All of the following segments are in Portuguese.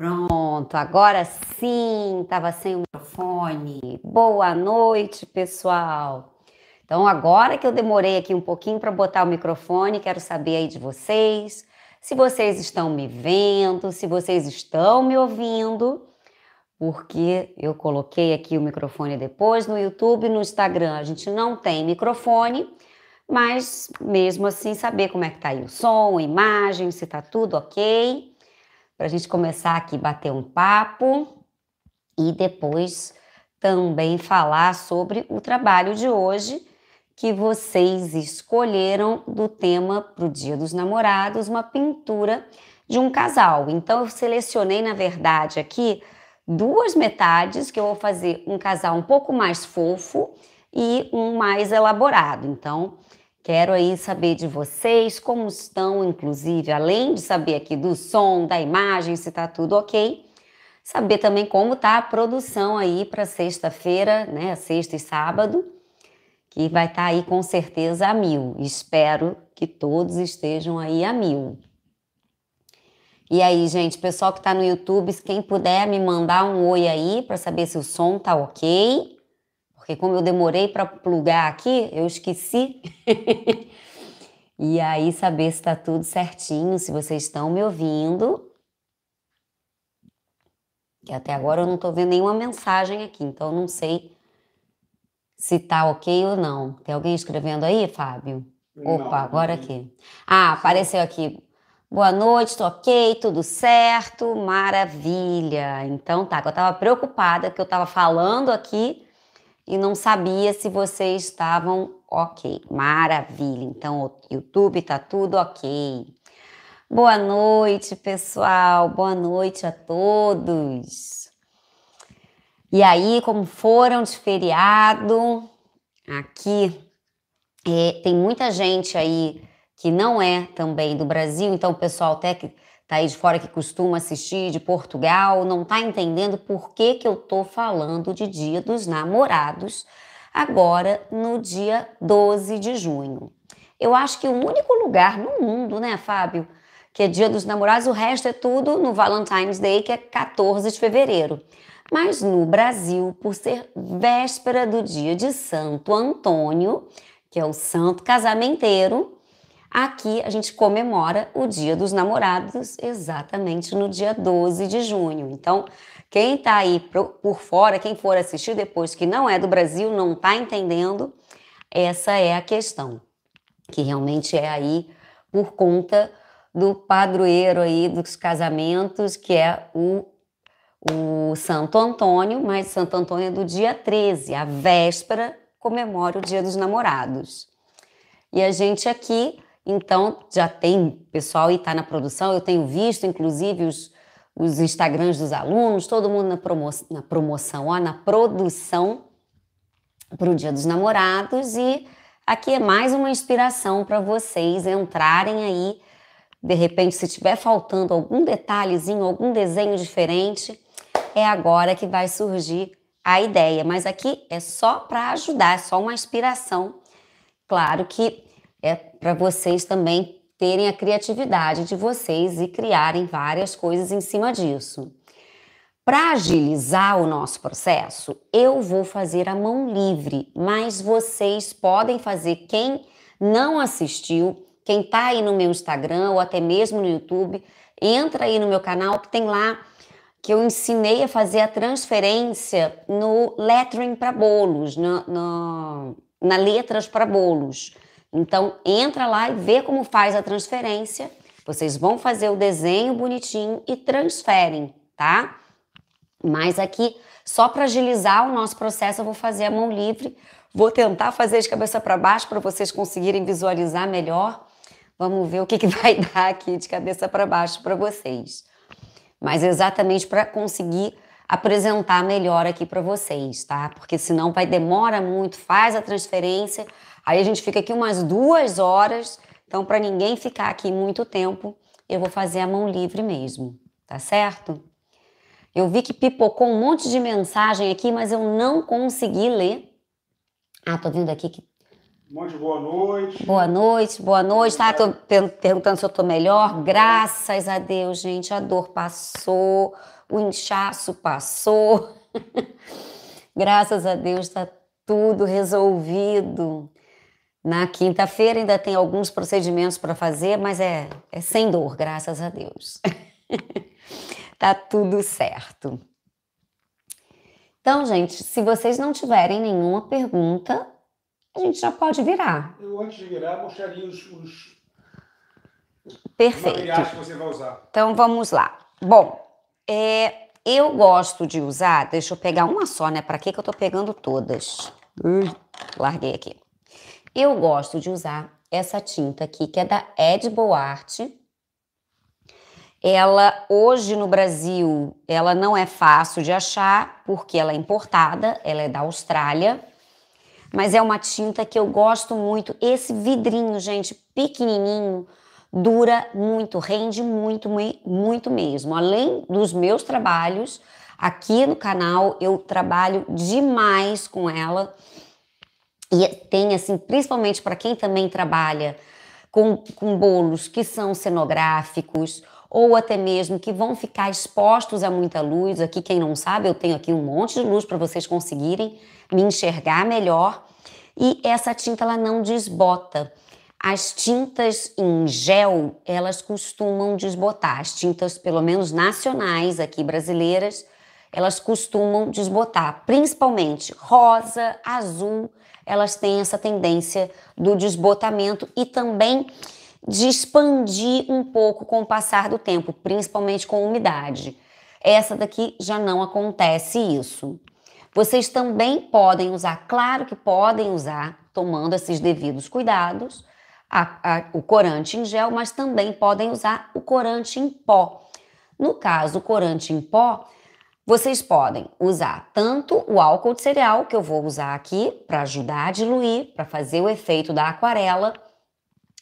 Pronto, agora sim, estava sem o microfone. Boa noite, pessoal. Então, agora que eu demorei aqui um pouquinho para botar o microfone, quero saber aí de vocês, se vocês estão me vendo, se vocês estão me ouvindo, porque eu coloquei aqui o microfone depois no YouTube no Instagram. A gente não tem microfone, mas mesmo assim saber como é que tá aí o som, a imagem, se tá tudo ok para a gente começar aqui bater um papo e depois também falar sobre o trabalho de hoje que vocês escolheram do tema para o Dia dos Namorados, uma pintura de um casal. Então eu selecionei, na verdade, aqui duas metades que eu vou fazer um casal um pouco mais fofo e um mais elaborado. Então, Quero aí saber de vocês como estão, inclusive, além de saber aqui do som, da imagem, se tá tudo ok, saber também como tá a produção aí para sexta-feira, né, sexta e sábado, que vai estar tá aí com certeza a mil. Espero que todos estejam aí a mil. E aí, gente, pessoal que está no YouTube, quem puder me mandar um oi aí para saber se o som tá ok porque como eu demorei para plugar aqui, eu esqueci. e aí saber se está tudo certinho, se vocês estão me ouvindo. Que até agora eu não estou vendo nenhuma mensagem aqui, então não sei se tá ok ou não. Tem alguém escrevendo aí, Fábio? Opa, não, agora aqui. Ah, apareceu aqui. Boa noite, tô ok, tudo certo, maravilha. Então tá, eu tava preocupada que eu tava falando aqui e não sabia se vocês estavam ok. Maravilha. Então, o YouTube tá tudo ok. Boa noite, pessoal. Boa noite a todos. E aí, como foram de feriado? Aqui é, tem muita gente aí que não é também do Brasil, então o pessoal até que tá aí de fora que costuma assistir de Portugal, não tá entendendo por que, que eu tô falando de Dia dos Namorados agora no dia 12 de junho. Eu acho que o único lugar no mundo, né, Fábio, que é Dia dos Namorados, o resto é tudo no Valentine's Day, que é 14 de fevereiro. Mas no Brasil, por ser véspera do dia de Santo Antônio, que é o santo casamenteiro, Aqui a gente comemora o Dia dos Namorados exatamente no dia 12 de junho. Então, quem está aí por fora, quem for assistir depois que não é do Brasil, não está entendendo, essa é a questão, que realmente é aí por conta do padroeiro aí dos casamentos, que é o, o Santo Antônio, mas Santo Antônio é do dia 13, a véspera comemora o Dia dos Namorados. E a gente aqui então, já tem pessoal e está na produção. Eu tenho visto, inclusive, os, os Instagrams dos alunos, todo mundo na, promo, na promoção, ó, na produção para o Dia dos Namorados. E aqui é mais uma inspiração para vocês entrarem aí. De repente, se tiver faltando algum detalhezinho, algum desenho diferente, é agora que vai surgir a ideia. Mas aqui é só para ajudar, é só uma inspiração. Claro que é para vocês também terem a criatividade de vocês e criarem várias coisas em cima disso. Para agilizar o nosso processo, eu vou fazer a mão livre, mas vocês podem fazer quem não assistiu, quem está aí no meu Instagram ou até mesmo no YouTube, entra aí no meu canal que tem lá que eu ensinei a fazer a transferência no lettering para bolos, no, no, na letras para bolos. Então, entra lá e vê como faz a transferência. Vocês vão fazer o desenho bonitinho e transferem, tá? Mas aqui, só para agilizar o nosso processo, eu vou fazer a mão livre. Vou tentar fazer de cabeça para baixo para vocês conseguirem visualizar melhor. Vamos ver o que, que vai dar aqui de cabeça para baixo para vocês. Mas exatamente para conseguir apresentar melhor aqui para vocês, tá? Porque senão vai demora muito, faz a transferência, Aí a gente fica aqui umas duas horas, então para ninguém ficar aqui muito tempo, eu vou fazer a mão livre mesmo, tá certo? Eu vi que pipocou um monte de mensagem aqui, mas eu não consegui ler. Ah, tô vendo aqui que. Um monte de boa noite. Boa noite, boa noite. Tá, tô perguntando se eu tô melhor. Graças a Deus, gente. A dor passou, o inchaço passou. Graças a Deus, tá tudo resolvido. Na quinta-feira ainda tem alguns procedimentos para fazer, mas é, é sem dor, graças a Deus. tá tudo certo. Então, gente, se vocês não tiverem nenhuma pergunta, a gente já pode virar. Eu, antes de virar, mostraria os, os... Perfeito. que você vai usar. Então, vamos lá. Bom, é, eu gosto de usar... Deixa eu pegar uma só, né? Para que, que eu tô pegando todas? larguei aqui. Eu gosto de usar essa tinta aqui, que é da Ed Boart. Ela, hoje no Brasil, ela não é fácil de achar, porque ela é importada, ela é da Austrália. Mas é uma tinta que eu gosto muito. Esse vidrinho, gente, pequenininho, dura muito, rende muito, muito mesmo. Além dos meus trabalhos, aqui no canal eu trabalho demais com ela. E é, tem, assim, principalmente para quem também trabalha com, com bolos que são cenográficos ou até mesmo que vão ficar expostos a muita luz. Aqui, quem não sabe, eu tenho aqui um monte de luz para vocês conseguirem me enxergar melhor. E essa tinta ela não desbota. As tintas em gel, elas costumam desbotar. As tintas, pelo menos nacionais aqui brasileiras, elas costumam desbotar, principalmente rosa, azul, elas têm essa tendência do desbotamento e também de expandir um pouco com o passar do tempo, principalmente com umidade. Essa daqui já não acontece isso. Vocês também podem usar, claro que podem usar, tomando esses devidos cuidados, a, a, o corante em gel, mas também podem usar o corante em pó. No caso, o corante em pó, vocês podem usar tanto o álcool de cereal, que eu vou usar aqui para ajudar a diluir, para fazer o efeito da aquarela,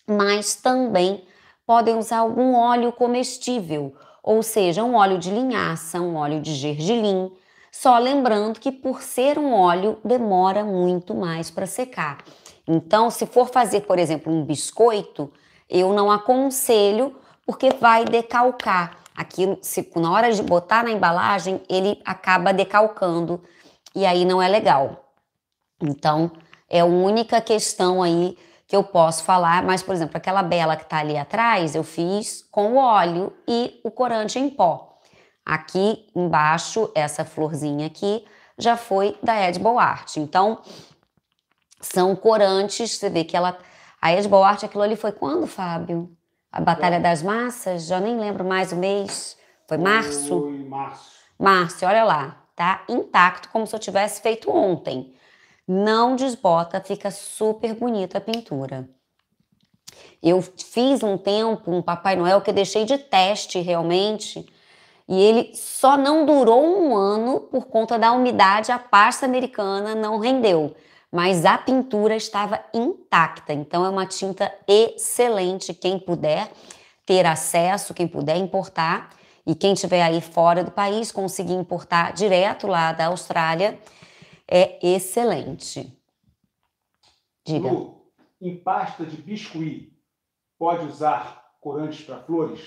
mas também podem usar algum óleo comestível, ou seja, um óleo de linhaça, um óleo de gergelim. Só lembrando que por ser um óleo demora muito mais para secar. Então, se for fazer, por exemplo, um biscoito, eu não aconselho porque vai decalcar aquilo, se, na hora de botar na embalagem, ele acaba decalcando e aí não é legal. Então, é a única questão aí que eu posso falar, mas, por exemplo, aquela bela que está ali atrás, eu fiz com o óleo e o corante em pó. Aqui embaixo, essa florzinha aqui, já foi da Edible Art. Então, são corantes, você vê que ela... A Edible Art, aquilo ali foi quando, Fábio? a Batalha das Massas, já nem lembro mais o mês, foi março? Foi março. Março, olha lá, tá intacto como se eu tivesse feito ontem. Não desbota, fica super bonita a pintura. Eu fiz um tempo um Papai Noel que eu deixei de teste realmente, e ele só não durou um ano por conta da umidade, a pasta americana não rendeu mas a pintura estava intacta. Então é uma tinta excelente. Quem puder ter acesso, quem puder importar e quem estiver aí fora do país conseguir importar direto lá da Austrália é excelente. Diga. Lu, em pasta de biscuit, pode usar corantes para flores?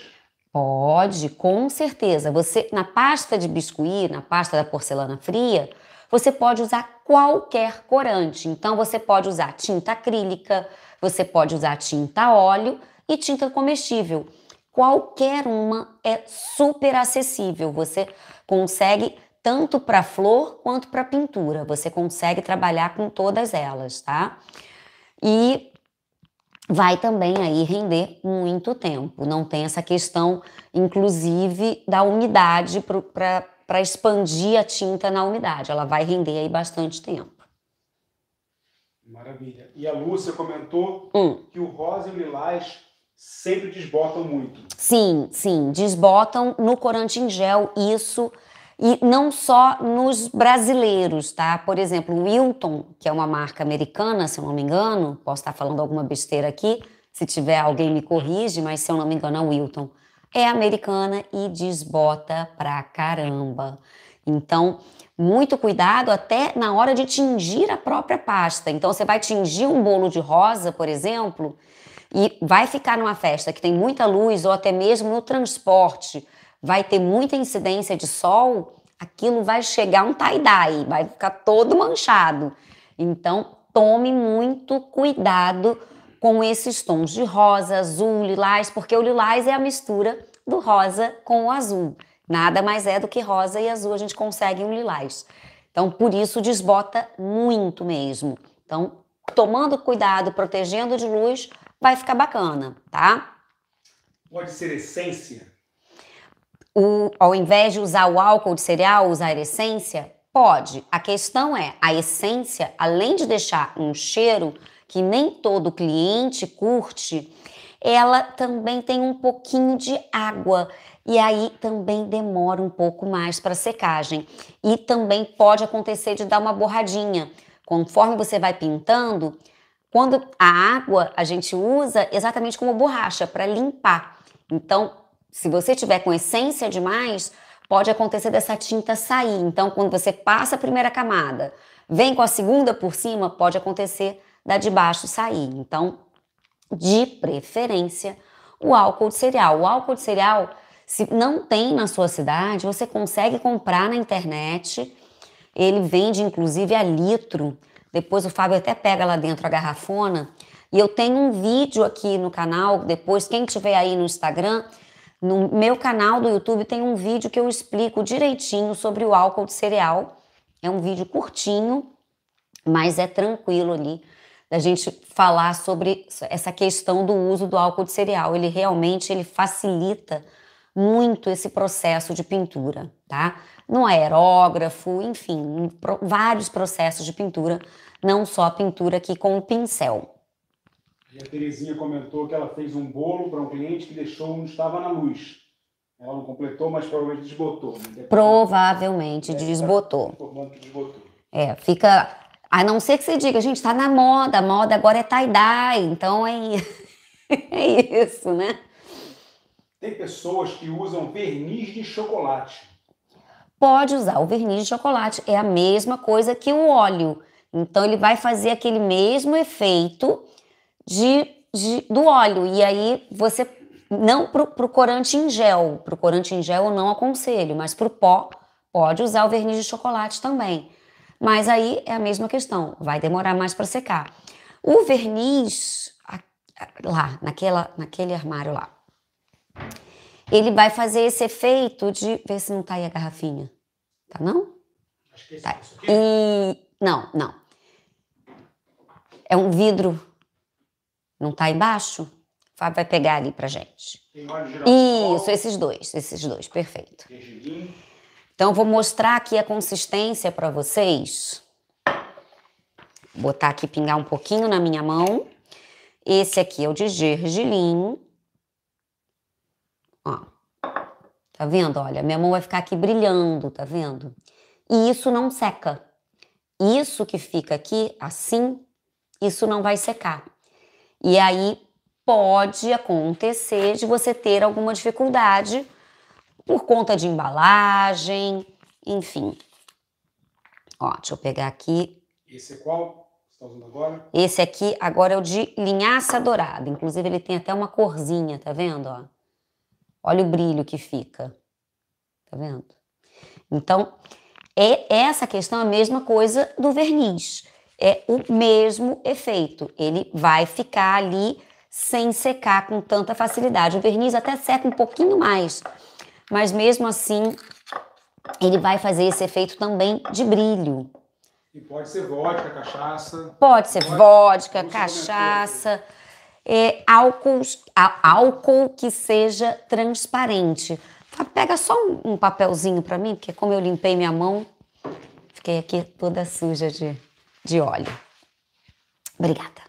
Pode, com certeza. Você na pasta de biscuit, na pasta da porcelana fria, você pode usar qualquer corante. Então você pode usar tinta acrílica, você pode usar tinta óleo e tinta comestível. Qualquer uma é super acessível. Você consegue tanto para flor quanto para pintura. Você consegue trabalhar com todas elas, tá? E vai também aí render muito tempo. Não tem essa questão, inclusive, da umidade para para expandir a tinta na umidade. Ela vai render aí bastante tempo. Maravilha. E a Lúcia comentou hum. que o rosa e o lilás sempre desbotam muito. Sim, sim, desbotam no corante em gel, isso. E não só nos brasileiros, tá? Por exemplo, o Wilton, que é uma marca americana, se eu não me engano, posso estar falando alguma besteira aqui, se tiver alguém me corrige, mas se eu não me engano é o Wilton é americana e desbota pra caramba. Então, muito cuidado até na hora de tingir a própria pasta. Então, você vai tingir um bolo de rosa, por exemplo, e vai ficar numa festa que tem muita luz ou até mesmo no transporte vai ter muita incidência de sol, aquilo vai chegar um tie-dye, vai ficar todo manchado. Então, tome muito cuidado com esses tons de rosa, azul, lilás, porque o lilás é a mistura do rosa com o azul. Nada mais é do que rosa e azul, a gente consegue um lilás. Então, por isso desbota muito mesmo. Então, tomando cuidado, protegendo de luz, vai ficar bacana, tá? Pode ser essência? O, ao invés de usar o álcool de cereal, usar essência? Pode. A questão é, a essência, além de deixar um cheiro, que nem todo cliente curte, ela também tem um pouquinho de água e aí também demora um pouco mais para secagem. E também pode acontecer de dar uma borradinha. Conforme você vai pintando, quando a água a gente usa exatamente como borracha para limpar. Então, se você tiver com essência demais, pode acontecer dessa tinta sair. Então, quando você passa a primeira camada, vem com a segunda por cima, pode acontecer da de baixo sair. Então, de preferência, o álcool de cereal. O álcool de cereal, se não tem na sua cidade, você consegue comprar na internet. Ele vende inclusive a litro. Depois o Fábio até pega lá dentro a garrafona. E eu tenho um vídeo aqui no canal, depois quem tiver aí no Instagram, no meu canal do YouTube tem um vídeo que eu explico direitinho sobre o álcool de cereal. É um vídeo curtinho, mas é tranquilo ali da gente falar sobre essa questão do uso do álcool de cereal. Ele realmente ele facilita muito esse processo de pintura, tá? No é aerógrafo, enfim, em pro, vários processos de pintura, não só a pintura aqui com o pincel. E a Terezinha comentou que ela fez um bolo para um cliente que deixou onde estava na luz. Ela não completou, mas provavelmente desbotou. Né? Provavelmente é, desbotou. Tá desbotou. É, fica a não ser que você diga, gente, está na moda, a moda agora é tie-dye, então é, é isso, né? Tem pessoas que usam verniz de chocolate. Pode usar o verniz de chocolate, é a mesma coisa que o óleo. Então ele vai fazer aquele mesmo efeito de, de do óleo. E aí você não para o corante em gel, Para o corante em gel eu não aconselho, mas para o pó pode usar o verniz de chocolate também. Mas aí é a mesma questão, vai demorar mais para secar. O verniz lá, naquela, naquele armário lá, ele vai fazer esse efeito de ver se não tá aí a garrafinha. Tá não? Acho que tá. é tá. E não, não. É um vidro. Não tá embaixo? O Fábio vai pegar ali pra gente. Isso, esses dois, esses dois, perfeito. Gergelim. Então, vou mostrar aqui a consistência para vocês. Vou botar aqui, pingar um pouquinho na minha mão. Esse aqui é o de gergelim. Ó, tá vendo? Olha, minha mão vai ficar aqui brilhando, tá vendo? E isso não seca. Isso que fica aqui, assim, isso não vai secar. E aí pode acontecer de você ter alguma dificuldade por conta de embalagem, enfim. Ó, deixa eu pegar aqui. Esse é qual? Você tá usando agora? Esse aqui agora é o de linhaça dourada. Inclusive ele tem até uma corzinha, tá vendo? Ó? Olha o brilho que fica. Tá vendo? Então, é essa questão é a mesma coisa do verniz. É o mesmo efeito. Ele vai ficar ali sem secar com tanta facilidade. O verniz até seca um pouquinho mais mas mesmo assim ele vai fazer esse efeito também de brilho. E pode ser vodka, cachaça. Pode ser pode, vodka, cachaça, é, álcool, álcool que seja transparente. Pega só um, um papelzinho para mim, porque como eu limpei minha mão, fiquei aqui toda suja de, de óleo. Obrigada.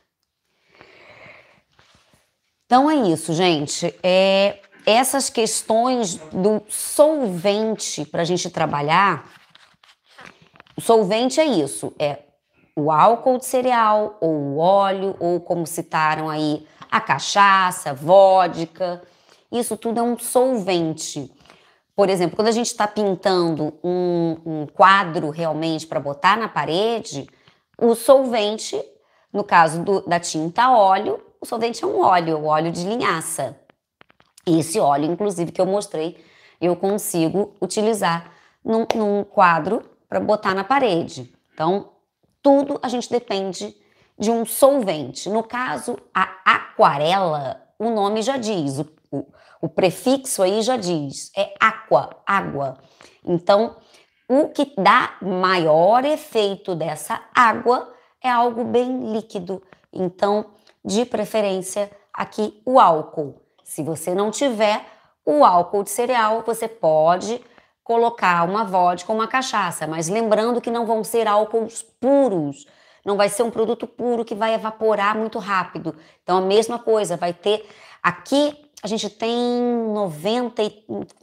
Então é isso, gente. É, essas questões do solvente para a gente trabalhar. O solvente é isso, é o álcool de cereal, ou o óleo, ou como citaram aí, a cachaça, a vodka. Isso tudo é um solvente. Por exemplo, quando a gente está pintando um, um, quadro realmente para botar na parede, o solvente, no caso do, da tinta óleo, o solvente é um óleo, o óleo de linhaça esse óleo, inclusive, que eu mostrei, eu consigo utilizar num, num quadro para botar na parede. Então, tudo a gente depende de um solvente. No caso, a aquarela, o nome já diz, o, o, o prefixo aí já diz, é aqua, água. Então, o que dá maior efeito dessa água é algo bem líquido. Então, de preferência, aqui o álcool. Se você não tiver o álcool de cereal, você pode colocar uma vodka ou uma cachaça, mas lembrando que não vão ser álcools puros. Não vai ser um produto puro que vai evaporar muito rápido. Então, a mesma coisa, vai ter. Aqui a gente tem 90,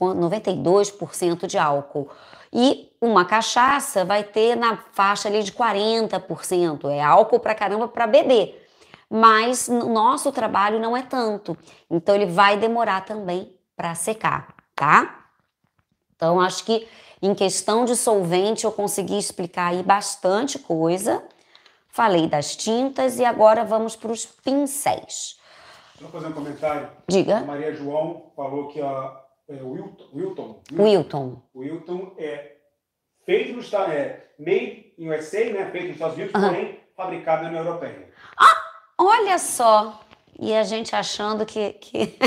92% de álcool. E uma cachaça vai ter na faixa ali de 40%. É álcool pra caramba para beber mas o nosso trabalho não é tanto. Então ele vai demorar também para secar, tá? Então acho que em questão de solvente eu consegui explicar aí bastante coisa. Falei das tintas e agora vamos para os pincéis. Deixa eu fazer um comentário. Diga. A Maria João falou que a é, Wilton, Wilton, Wilton. Wilton é feito no é made in USA, né? Feito nos Estados Unidos, uhum. porém fabricado na União Europeia. Olha só! E a gente achando que. que...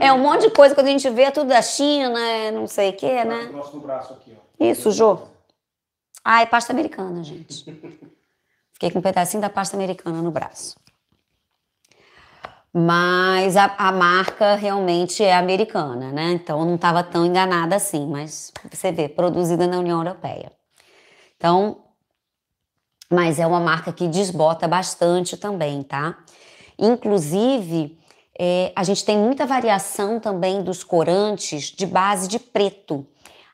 É, é um monte de coisa quando a gente vê, é tudo da China, é não sei o quê, né? Nosso braço aqui, ó. Isso, Jô. Ah, é pasta americana, gente. Fiquei com um pedacinho da pasta americana no braço. Mas a, a marca realmente é americana, né? Então eu não estava tão enganada assim, mas você vê, produzida na União Europeia. Então, mas é uma marca que desbota bastante também, tá? Inclusive, é, a gente tem muita variação também dos corantes de base de preto.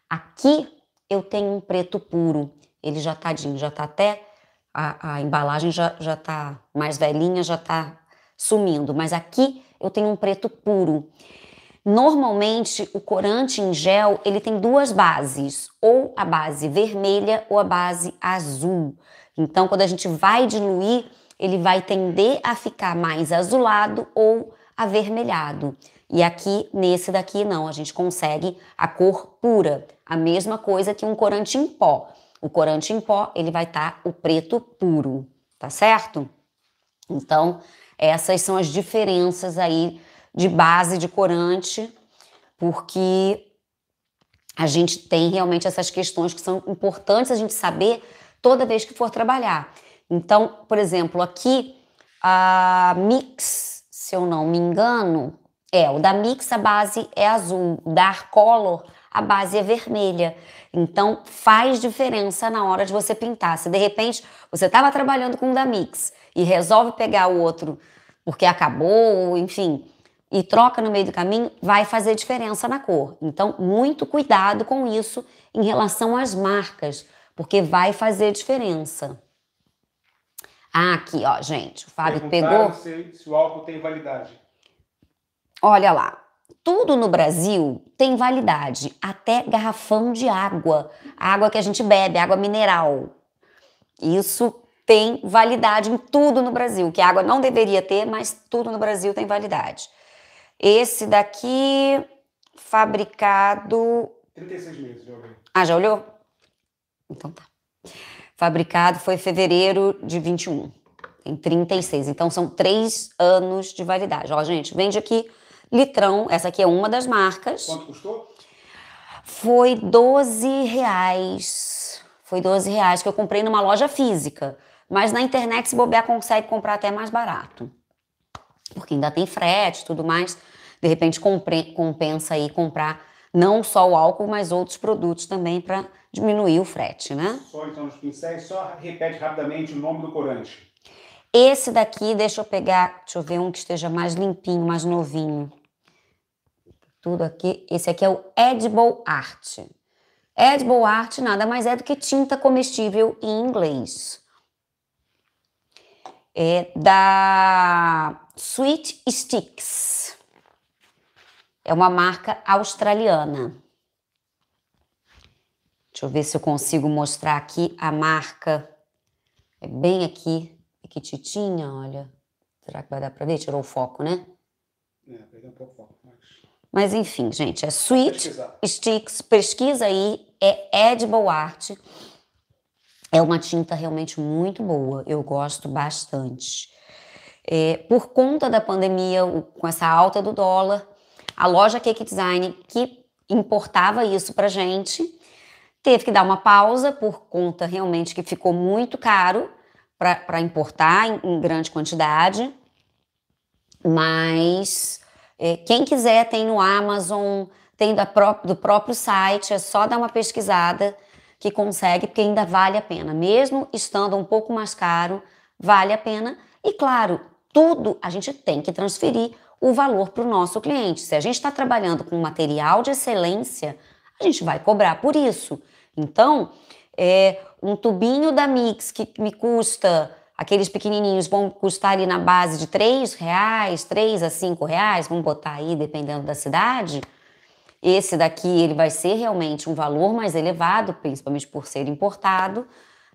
Aqui eu tenho um preto puro, ele já tadinho, tá já tá até. A, a embalagem já, já tá mais velhinha, já tá sumindo, mas aqui eu tenho um preto puro. Normalmente, o corante em gel, ele tem duas bases, ou a base vermelha ou a base azul. Então, quando a gente vai diluir, ele vai tender a ficar mais azulado ou avermelhado. E aqui, nesse daqui, não, a gente consegue a cor pura, a mesma coisa que um corante em pó. O corante em pó, ele vai estar tá o preto puro, tá certo? Então, essas são as diferenças aí de base de corante, porque a gente tem realmente essas questões que são importantes a gente saber toda vez que for trabalhar. Então, por exemplo, aqui a Mix, se eu não me engano, é, o da Mix a base é azul, da Color a base é vermelha. Então faz diferença na hora de você pintar. Se de repente você estava trabalhando com o da Mix e resolve pegar o outro porque acabou, enfim, e troca no meio do caminho, vai fazer diferença na cor. Então, muito cuidado com isso em relação às marcas porque vai fazer diferença. Ah, aqui, ó, gente, o Fábio pegou. Se, se o álcool tem validade. Olha lá, tudo no Brasil tem validade, até garrafão de água, água que a gente bebe, água mineral. Isso tem validade em tudo no Brasil, que a água não deveria ter, mas tudo no Brasil tem validade. Esse daqui, fabricado. 36 meses, já olhei. Ah, já olhou? Então tá. Fabricado foi fevereiro de 21. Tem 36. Então são três anos de validade. Ó, gente, vende aqui litrão. Essa aqui é uma das marcas. Quanto custou? Foi R$12,00. reais. Foi 12 reais que eu comprei numa loja física. Mas na internet, se bobear, consegue comprar até mais barato. Porque ainda tem frete e tudo mais. De repente, compre, compensa aí comprar não só o álcool, mas outros produtos também para diminuir o frete, né? Só então os pincéis, só repete rapidamente o nome do corante. Esse daqui, deixa eu pegar, deixa eu ver um que esteja mais limpinho, mais novinho. Tudo aqui, esse aqui é o Edible Art. Edible Art nada mais é do que tinta comestível em inglês. É da Sweet Sticks. É uma marca australiana. Deixa eu ver se eu consigo mostrar aqui a marca. É bem aqui, pequititinha, olha. Será que vai dar para ver? Tirou o foco, né? É, perdeu um pouco o foco. Mas... enfim, gente, é Sweet Sticks. Pesquisa aí, é Edible Art. É uma tinta realmente muito boa, eu gosto bastante. É, por conta da pandemia, com essa alta do dólar, a loja Cake Design, que importava isso para gente, teve que dar uma pausa por conta realmente que ficou muito caro para importar em, em, grande quantidade. Mas é, quem quiser tem no Amazon, tem da pró do próprio site, é só dar uma pesquisada que consegue, porque ainda vale a pena. Mesmo estando um pouco mais caro, vale a pena. E claro, tudo a gente tem que transferir o valor para o nosso cliente. Se a gente está trabalhando com material de excelência, a gente vai cobrar por isso. Então, é, um tubinho da Mix que me custa, aqueles pequenininhos vão custar ali na base de 3 reais, 3 a 5 reais, vamos botar aí dependendo da cidade. Esse daqui ele vai ser realmente um valor mais elevado, principalmente por ser importado.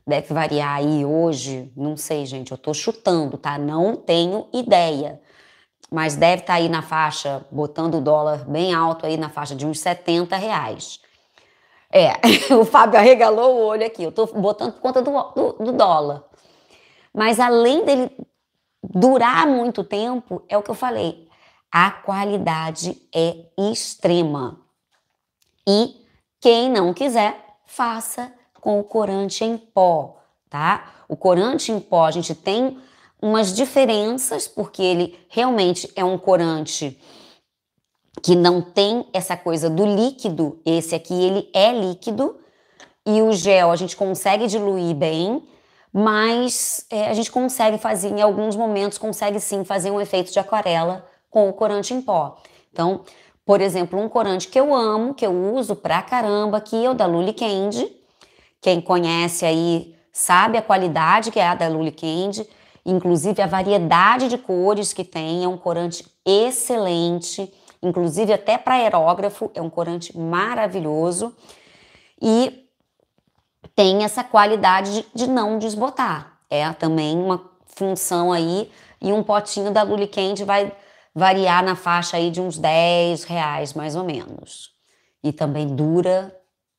Deve variar aí hoje, não sei, gente, eu estou chutando, tá? Não tenho ideia mas deve estar tá aí na faixa, botando o dólar bem alto aí na faixa de uns 70 reais. É, o Fábio arregalou o olho aqui, eu estou botando por conta do, do, do dólar. Mas além dele durar muito tempo, é o que eu falei, a qualidade é extrema. E quem não quiser, faça com o corante em pó, tá? O corante em pó, a gente tem umas diferenças, porque ele realmente é um corante que não tem essa coisa do líquido. Esse aqui ele é líquido e o gel a gente consegue diluir bem, mas é, a gente consegue fazer em alguns momentos consegue sim fazer um efeito de aquarela com o corante em pó. Então, por exemplo, um corante que eu amo, que eu uso pra caramba, que é o da Lully Candy. Quem conhece aí sabe a qualidade que é a da Lully Candy inclusive a variedade de cores que tem, é um corante excelente, inclusive até para aerógrafo, é um corante maravilhoso e tem essa qualidade de, de não desbotar. É também uma função aí e um potinho da Lully Candy vai variar na faixa aí de uns 10 reais mais ou menos. E também dura,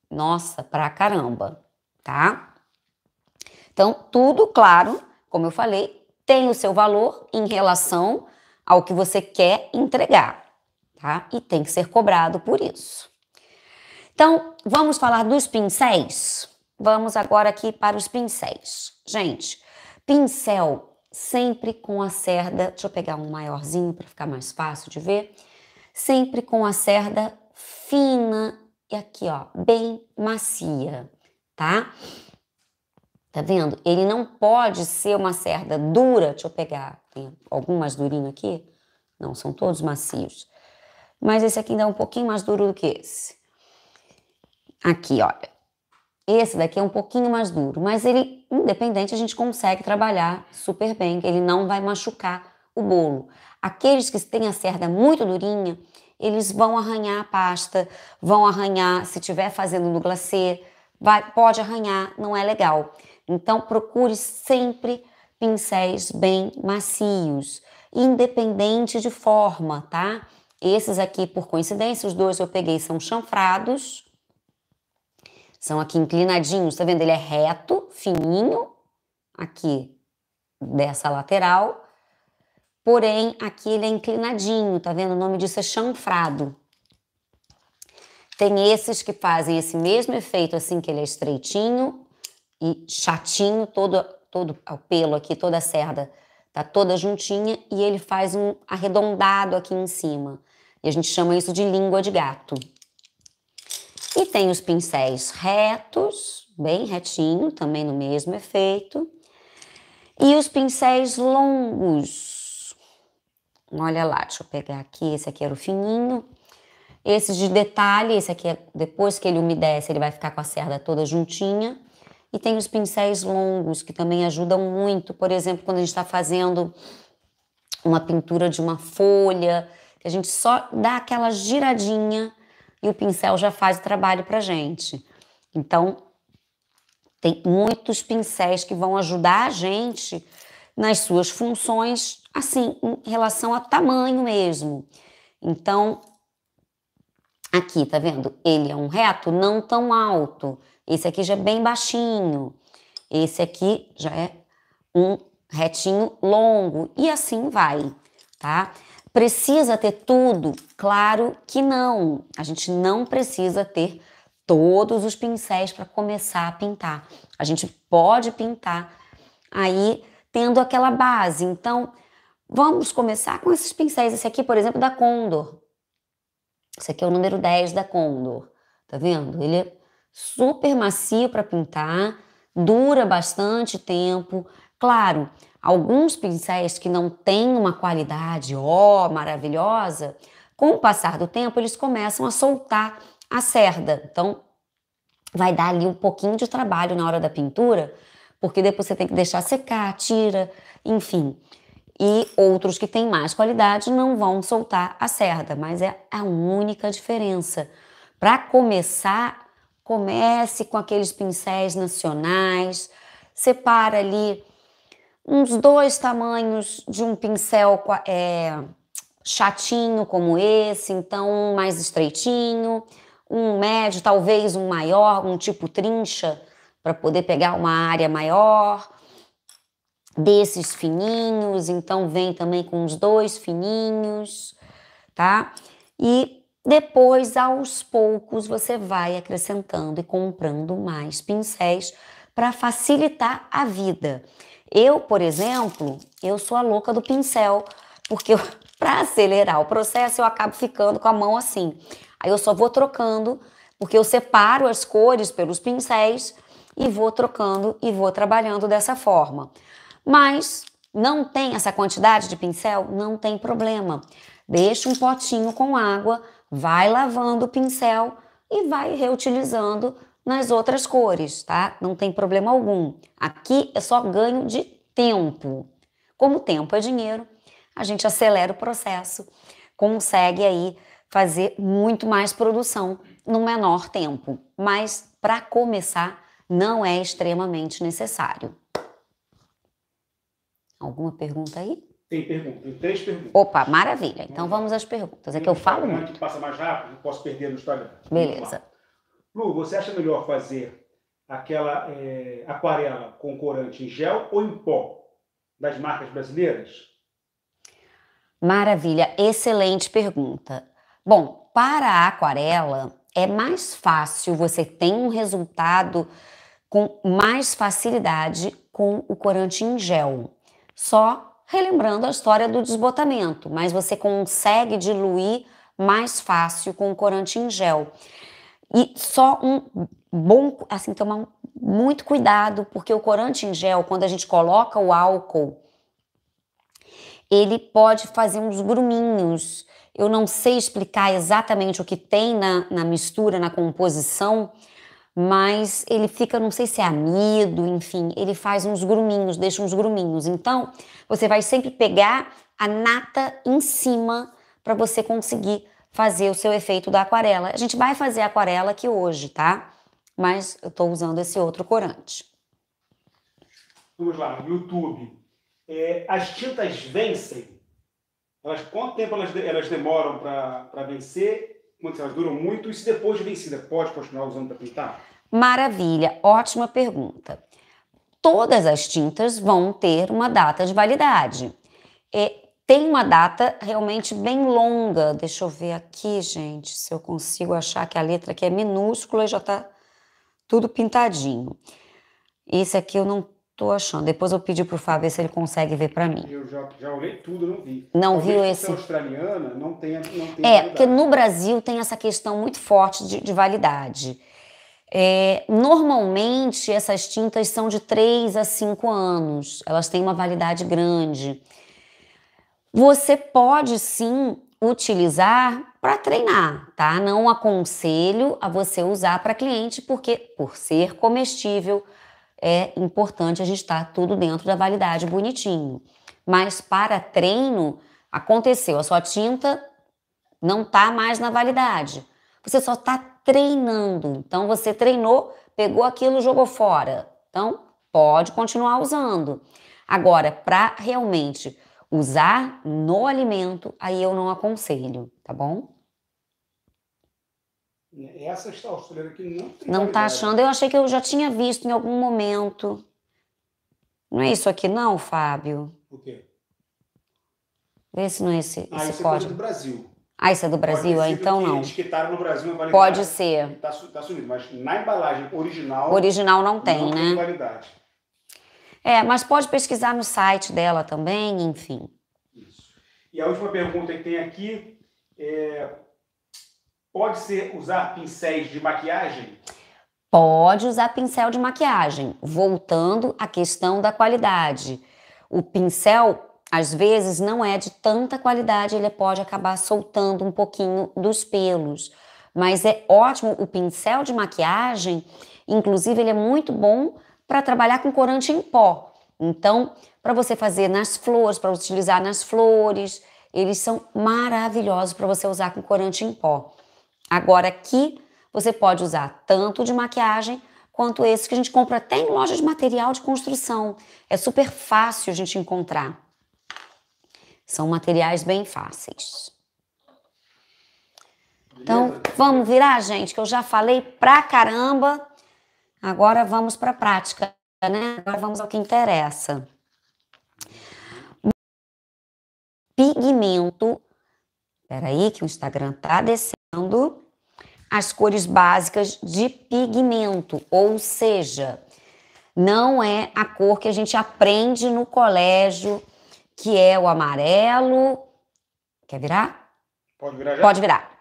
nossa, pra caramba, tá? Então, tudo claro como eu falei, tem o seu valor em relação ao que você quer entregar, tá? E tem que ser cobrado por isso. Então, vamos falar dos pincéis? Vamos agora aqui para os pincéis. Gente, pincel sempre com a cerda, deixa eu pegar um maiorzinho para ficar mais fácil de ver, sempre com a cerda fina e aqui, ó, bem macia, tá? Tá vendo? Ele não pode ser uma cerda dura. Deixa eu pegar. Tem algumas durinho aqui? Não, são todos macios. Mas esse aqui ainda é um pouquinho mais duro do que esse. Aqui, olha. Esse daqui é um pouquinho mais duro, mas ele, independente, a gente consegue trabalhar super bem, ele não vai machucar o bolo. Aqueles que têm a cerda muito durinha, eles vão arranhar a pasta, vão arranhar, se tiver fazendo no glacê, vai, pode arranhar, não é legal. Então, procure sempre pincéis bem macios, independente de forma, tá? Esses aqui, por coincidência, os dois eu peguei são chanfrados, são aqui inclinadinhos, tá vendo? Ele é reto, fininho, aqui dessa lateral, porém aqui ele é inclinadinho, tá vendo? O nome disso é chanfrado. Tem esses que fazem esse mesmo efeito assim que ele é estreitinho, e chatinho, todo, todo o pelo aqui, toda a cerda tá toda juntinha e ele faz um arredondado aqui em cima. E a gente chama isso de língua de gato. E tem os pincéis retos, bem retinho, também no mesmo efeito. E os pincéis longos. Olha lá, deixa eu pegar aqui, esse aqui era o fininho. Esse de detalhe, esse aqui, é, depois que ele umedece, ele vai ficar com a cerda toda juntinha. E tem os pincéis longos, que também ajudam muito. Por exemplo, quando a gente está fazendo uma pintura de uma folha, que a gente só dá aquela giradinha e o pincel já faz o trabalho para gente. Então, tem muitos pincéis que vão ajudar a gente nas suas funções, assim, em relação a tamanho mesmo. Então, aqui, tá vendo? Ele é um reto não tão alto. Esse aqui já é bem baixinho. Esse aqui já é um retinho longo. E assim vai, tá? Precisa ter tudo? Claro que não. A gente não precisa ter todos os pincéis para começar a pintar. A gente pode pintar aí tendo aquela base. Então, vamos começar com esses pincéis. Esse aqui, por exemplo, da Condor. Esse aqui é o número 10 da Condor. Tá vendo? Ele é super macio para pintar, dura bastante tempo. Claro, alguns pincéis que não têm uma qualidade ó oh, maravilhosa, com o passar do tempo eles começam a soltar a cerda. Então, vai dar ali um pouquinho de trabalho na hora da pintura, porque depois você tem que deixar secar, tira, enfim. E outros que têm mais qualidade não vão soltar a cerda, mas é a única diferença. Para começar Comece com aqueles pincéis nacionais, separa ali uns dois tamanhos de um pincel é, chatinho como esse, então um mais estreitinho, um médio, talvez um maior, um tipo trincha, para poder pegar uma área maior. Desses fininhos, então vem também com os dois fininhos, tá? E depois, aos poucos, você vai acrescentando e comprando mais pincéis para facilitar a vida. Eu, por exemplo, eu sou a louca do pincel, porque para acelerar o processo eu acabo ficando com a mão assim. Aí eu só vou trocando, porque eu separo as cores pelos pincéis e vou trocando e vou trabalhando dessa forma. Mas não tem essa quantidade de pincel? Não tem problema. Deixa um potinho com água vai lavando o pincel e vai reutilizando nas outras cores, tá? Não tem problema algum. Aqui é só ganho de tempo. Como tempo é dinheiro, a gente acelera o processo, consegue aí fazer muito mais produção no menor tempo. Mas para começar, não é extremamente necessário. Alguma pergunta aí? Tem pergunta, tem três perguntas. Opa, maravilha. Então vamos às perguntas. É que eu falo muito. Que Passa mais rápido, não posso perder no Instagram. Beleza. Lu, você acha melhor fazer aquela é, aquarela com corante em gel ou em pó das marcas brasileiras? Maravilha, excelente pergunta. Bom, para a aquarela é mais fácil, você tem um resultado com mais facilidade com o corante em gel. Só relembrando a história do desbotamento, mas você consegue diluir mais fácil com o corante em gel. E só um bom, assim, tomar muito cuidado, porque o corante em gel, quando a gente coloca o álcool, ele pode fazer uns gruminhos. Eu não sei explicar exatamente o que tem na, na mistura, na composição, mas ele fica, não sei se é amido, enfim, ele faz uns gruminhos, deixa uns gruminhos. Então, você vai sempre pegar a nata em cima para você conseguir fazer o seu efeito da aquarela. A gente vai fazer a aquarela aqui hoje, tá? Mas eu estou usando esse outro corante. Vamos lá, YouTube. É, as tintas vencem? Elas, quanto tempo elas, elas demoram para vencer quanto elas duram muito e se depois de vencida pode continuar usando para pintar? Maravilha, ótima pergunta. Todas as tintas vão ter uma data de validade. É, tem uma data realmente bem longa. Deixa eu ver aqui, gente, se eu consigo achar que a letra aqui é minúscula e já está tudo pintadinho. Esse aqui eu não Tô achando. Depois eu pedi pro Fábio ver se ele consegue ver para mim. Eu já, já olhei tudo, não vi. Não Talvez viu esse? É australiana não aqui, não tem. É, validade. porque no Brasil tem essa questão muito forte de, de validade. É, normalmente essas tintas são de 3 a 5 anos. Elas têm uma validade grande. Você pode sim utilizar para treinar, tá? Não aconselho a você usar para cliente porque por ser comestível, é importante a gente estar tá tudo dentro da validade bonitinho. Mas para treino, aconteceu, a sua tinta não está mais na validade. Você só está treinando. Então você treinou, pegou aquilo, jogou fora. Então pode continuar usando. Agora, para realmente usar no alimento, aí eu não aconselho, tá bom? Essa está australiana aqui não tem. Não está achando? Eu achei que eu já tinha visto em algum momento. Não é isso aqui, não, Fábio? O quê? Vê se não é esse, ah, esse, é código. É do Brasil. Ah, isso é do Brasil? Ah, então não. Eles no Brasil validade. Pode ser. Está tá sumido, mas na embalagem original. Original não tem, não né? Tem validade. É, mas pode pesquisar no site dela também, enfim. Isso. E a última pergunta que tem aqui é Pode ser usar pincéis de maquiagem? Pode usar pincel de maquiagem, voltando à questão da qualidade. O pincel, às vezes, não é de tanta qualidade, ele pode acabar soltando um pouquinho dos pelos. Mas é ótimo o pincel de maquiagem, inclusive, ele é muito bom para trabalhar com corante em pó. Então, para você fazer nas flores, para utilizar nas flores, eles são maravilhosos para você usar com corante em pó. Agora aqui você pode usar tanto de maquiagem quanto esse que a gente compra até em loja de material de construção. É super fácil a gente encontrar. São materiais bem fáceis. Então, vamos virar, gente, que eu já falei pra caramba. Agora vamos para a prática, né? Agora vamos ao que interessa. Pigmento. Espera aí que o Instagram tá descendo usando as cores básicas de pigmento, ou seja, não é a cor que a gente aprende no colégio, que é o amarelo. Quer virar? Pode virar. Já. Pode virar.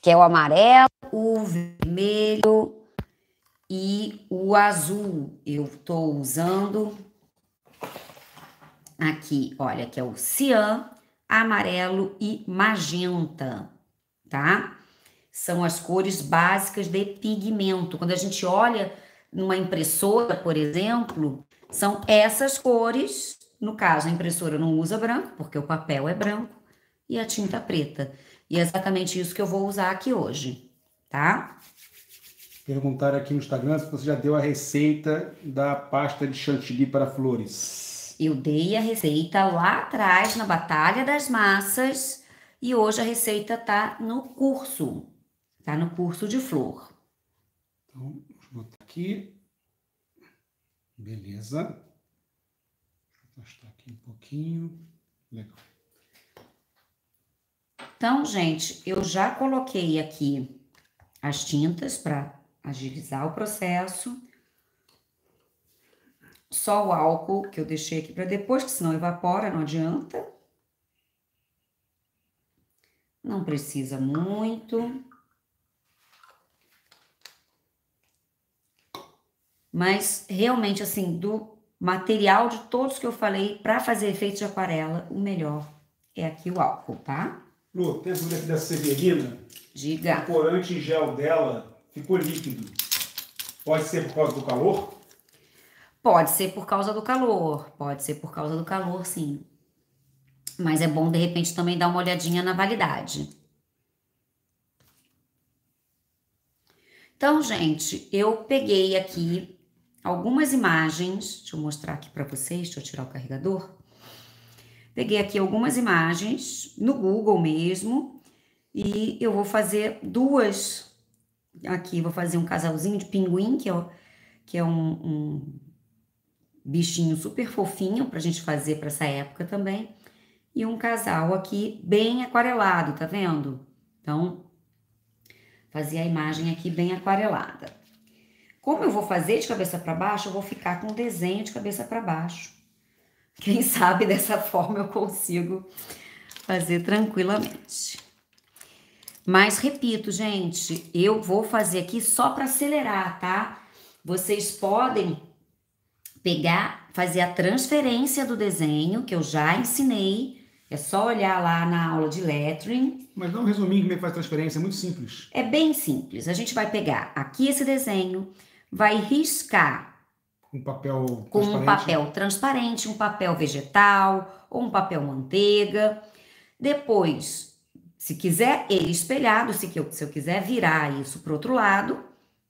Que é o amarelo, o vermelho e o azul. Eu estou usando aqui, olha, que é o cian, amarelo e magenta tá? São as cores básicas de pigmento. Quando a gente olha numa impressora, por exemplo, são essas cores. No caso, a impressora não usa branco, porque o papel é branco, e a tinta preta. E é exatamente isso que eu vou usar aqui hoje, tá? Perguntaram aqui no Instagram se você já deu a receita da pasta de chantilly para flores. Eu dei a receita lá atrás, na Batalha das Massas, e hoje a receita tá no curso, tá no curso de flor. Então, vou botar aqui. Beleza. Vou afastar aqui um pouquinho. Legal. Então, gente, eu já coloquei aqui as tintas para agilizar o processo. Só o álcool que eu deixei aqui para depois, que senão evapora, não adianta. Não precisa muito. Mas realmente, assim, do material de todos que eu falei para fazer efeito de aquarela, o melhor é aqui o álcool, tá? Lu, tem dúvida aqui da Severina. Diga. O corante em gel dela ficou líquido. Pode ser por causa do calor? Pode ser por causa do calor, pode ser por causa do calor, sim. Mas é bom, de repente, também dar uma olhadinha na validade. Então, gente, eu peguei aqui algumas imagens. Deixa eu mostrar aqui para vocês, deixa eu tirar o carregador. Peguei aqui algumas imagens no Google mesmo e eu vou fazer duas. Aqui vou fazer um casalzinho de pinguim, que é, que é um, um bichinho super fofinho para a gente fazer para essa época também e um casal aqui bem aquarelado, tá vendo? Então, fazer a imagem aqui bem aquarelada. Como eu vou fazer de cabeça para baixo, eu vou ficar com o desenho de cabeça para baixo. Quem sabe dessa forma eu consigo fazer tranquilamente. Mas repito, gente, eu vou fazer aqui só para acelerar, tá? Vocês podem pegar, fazer a transferência do desenho que eu já ensinei é só olhar lá na aula de lettering. Mas dá um resuminho como é que faz transferência, é muito simples. É bem simples. A gente vai pegar aqui esse desenho, vai riscar um papel com um papel transparente, um papel vegetal ou um papel manteiga. Depois, se quiser, ele espelhado, se eu, se eu quiser virar isso para outro lado,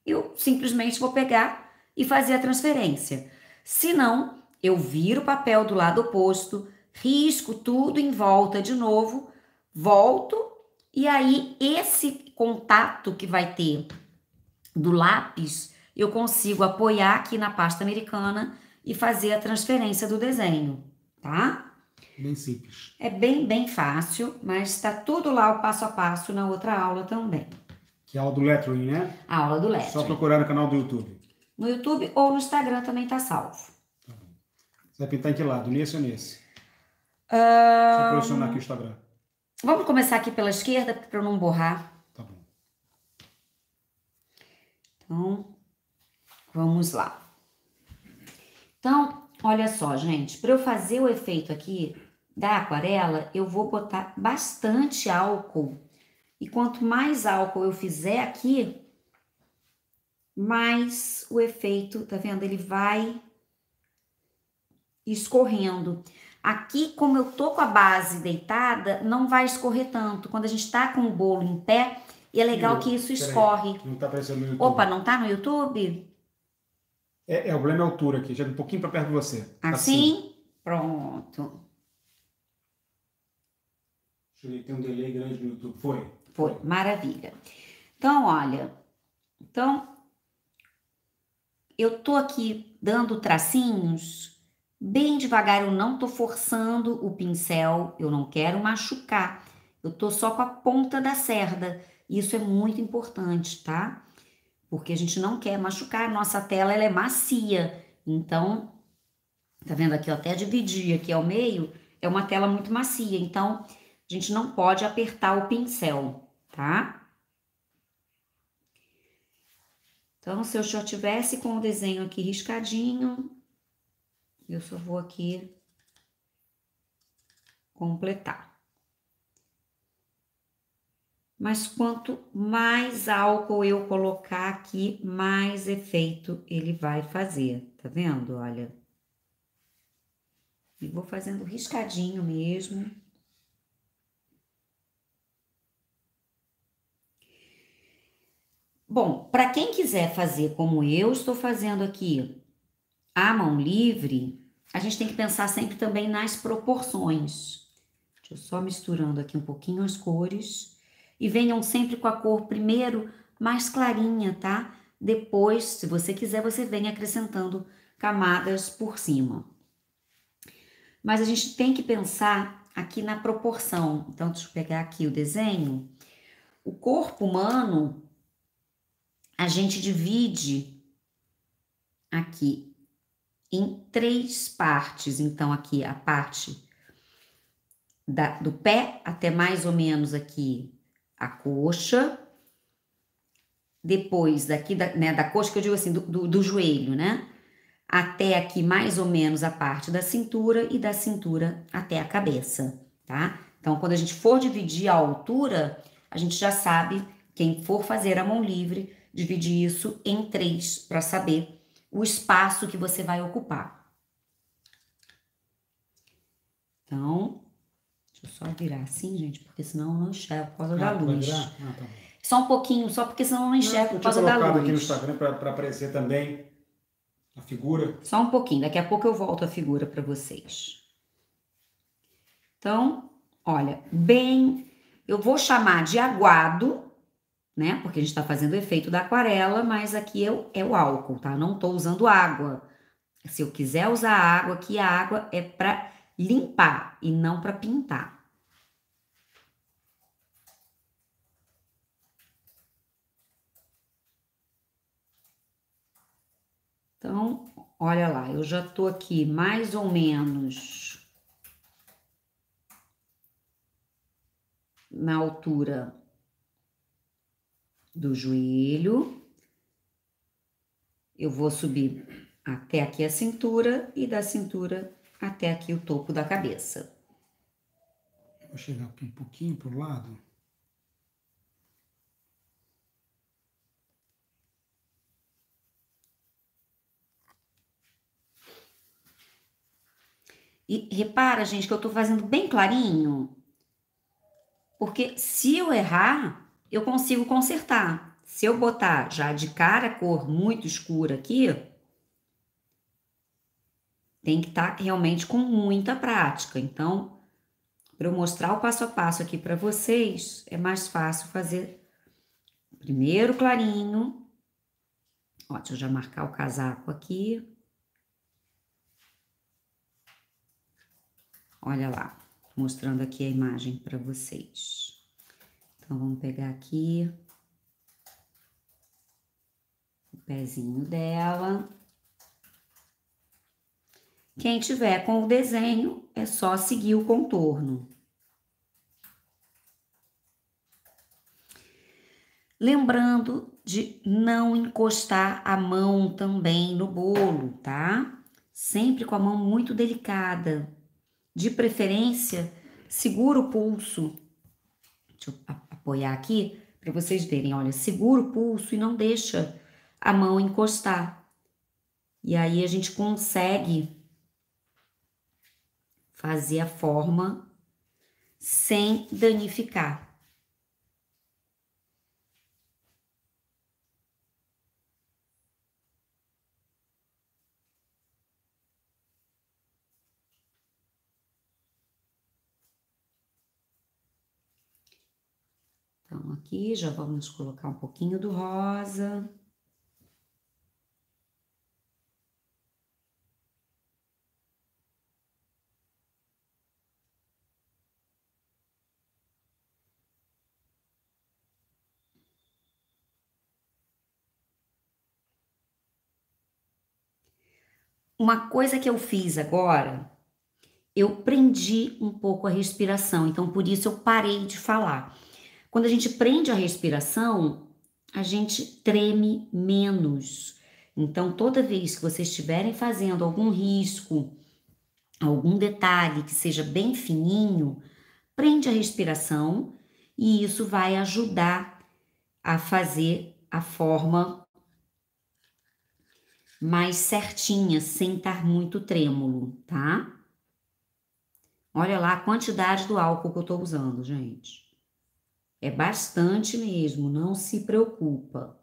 eu simplesmente vou pegar e fazer a transferência. Se não, eu viro o papel do lado oposto, risco tudo em volta de novo, volto e aí esse contato que vai ter do lápis, eu consigo apoiar aqui na pasta americana e fazer a transferência do desenho, tá? Bem simples. É bem, bem fácil, mas está tudo lá o passo a passo na outra aula também. Que é a aula do lettering, né? A aula do lettering. Só procurar no canal do YouTube. No YouTube ou no Instagram também tá salvo. Tá bom. Você vai pintar em que lado? Nesse ou nesse? Um... Só posicionar aqui o Instagram. Vamos começar aqui pela esquerda para eu não borrar. Tá bom. Então, vamos lá. Então, olha só, gente, para eu fazer o efeito aqui da aquarela, eu vou botar bastante álcool. E quanto mais álcool eu fizer aqui, mais o efeito, tá vendo? Ele vai escorrendo. Aqui, como eu tô com a base deitada, não vai escorrer tanto. Quando a gente tá com o bolo em pé, e é legal eu, que isso escorre. Aí, não tá aparecendo no YouTube. Opa, não tá no YouTube? É, é o problema é a altura aqui. Já um pouquinho para perto de você. Assim? assim. Pronto. Deixa eu ver, tem um delay grande no YouTube. Foi. Foi. Maravilha. Então, olha. Então, eu tô aqui dando tracinhos bem devagar, eu não tô forçando o pincel, eu não quero machucar. Eu tô só com a ponta da cerda. Isso é muito importante, tá? Porque a gente não quer machucar, a nossa tela ela é macia. Então, tá vendo aqui, eu até dividir aqui ao meio, é uma tela muito macia. Então, a gente não pode apertar o pincel, tá? Então, se eu já tivesse com o desenho aqui riscadinho, eu só vou aqui completar. Mas quanto mais álcool eu colocar aqui, mais efeito ele vai fazer, tá vendo? Olha. E vou fazendo riscadinho mesmo. Bom, para quem quiser fazer como eu estou fazendo aqui, a mão livre, a gente tem que pensar sempre também nas proporções. Deixa eu só misturando aqui um pouquinho as cores. E venham sempre com a cor primeiro mais clarinha, tá? Depois, se você quiser, você vem acrescentando camadas por cima. Mas a gente tem que pensar aqui na proporção. Então, deixa eu pegar aqui o desenho. O corpo humano, a gente divide aqui em três partes. Então, aqui a parte da, do pé até mais ou menos aqui a coxa. Depois daqui da, né, da coxa, que eu digo assim, do, do, do joelho, né? Até aqui mais ou menos a parte da cintura e da cintura até a cabeça, tá? Então, quando a gente for dividir a altura, a gente já sabe, quem for fazer a mão livre, dividir isso em três para saber o espaço que você vai ocupar. Então, deixa eu só virar assim, gente, porque senão eu não enxergo por causa ah, da luz. Ah, tá. Só um pouquinho, só porque senão eu não enxergo não, por causa da luz. aqui no Instagram para aparecer também a figura. Só um pouquinho, daqui a pouco eu volto a figura para vocês. Então, olha, bem, eu vou chamar de aguado né? Porque a gente está fazendo o efeito da aquarela, mas aqui é o, é o álcool, tá? não estou usando água. Se eu quiser usar água, aqui a água é para limpar e não para pintar. Então, olha lá, eu já tô aqui mais ou menos na altura do joelho. Eu vou subir até aqui a cintura e da cintura até aqui o topo da cabeça. Vou chegar aqui um pouquinho para o lado. E repara, gente, que eu estou fazendo bem clarinho. Porque se eu errar, eu consigo consertar. Se eu botar já de cara a cor muito escura aqui, tem que estar tá realmente com muita prática. Então, para eu mostrar o passo a passo aqui para vocês, é mais fácil fazer primeiro clarinho. Ó, deixa eu já marcar o casaco aqui. Olha lá, mostrando aqui a imagem para vocês. Então, vamos pegar aqui o pezinho dela. Quem tiver com o desenho, é só seguir o contorno. Lembrando de não encostar a mão também no bolo, tá? Sempre com a mão muito delicada. De preferência, segura o pulso. Deixa eu apoiar aqui para vocês verem. Olha, segura o pulso e não deixa a mão encostar. E aí a gente consegue fazer a forma sem danificar. Então, aqui já vamos colocar um pouquinho do rosa. Uma coisa que eu fiz agora, eu prendi um pouco a respiração, então por isso eu parei de falar. Quando a gente prende a respiração, a gente treme menos. Então, toda vez que vocês estiverem fazendo algum risco, algum detalhe que seja bem fininho, prende a respiração e isso vai ajudar a fazer a forma mais certinha, sem estar muito trêmulo, tá? Olha lá a quantidade do álcool que eu tô usando, gente. É bastante mesmo, não se preocupa.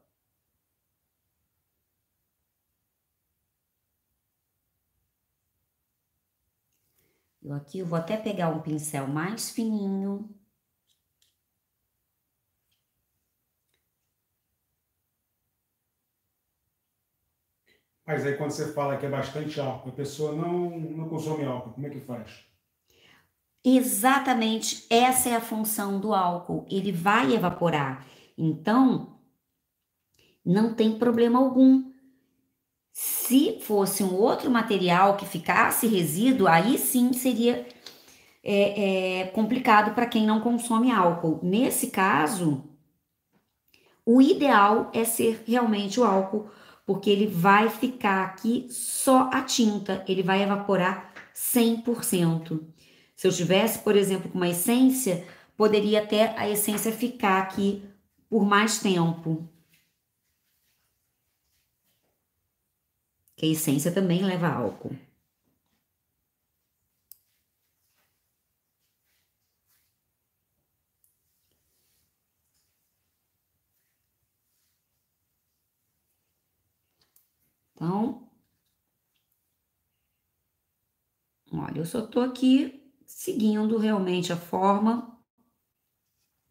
Eu aqui eu vou até pegar um pincel mais fininho. Mas aí quando você fala que é bastante álcool, a pessoa não, não consome álcool, como é que faz? Exatamente essa é a função do álcool, ele vai evaporar. Então, não tem problema algum. Se fosse um outro material que ficasse resíduo, aí sim seria é, é, complicado para quem não consome álcool. Nesse caso, o ideal é ser realmente o álcool, porque ele vai ficar aqui só a tinta, ele vai evaporar 100%. Se eu tivesse, por exemplo, com uma essência, poderia até a essência ficar aqui por mais tempo. Que a essência também leva álcool. Então, olha, eu só tô aqui seguindo realmente a forma.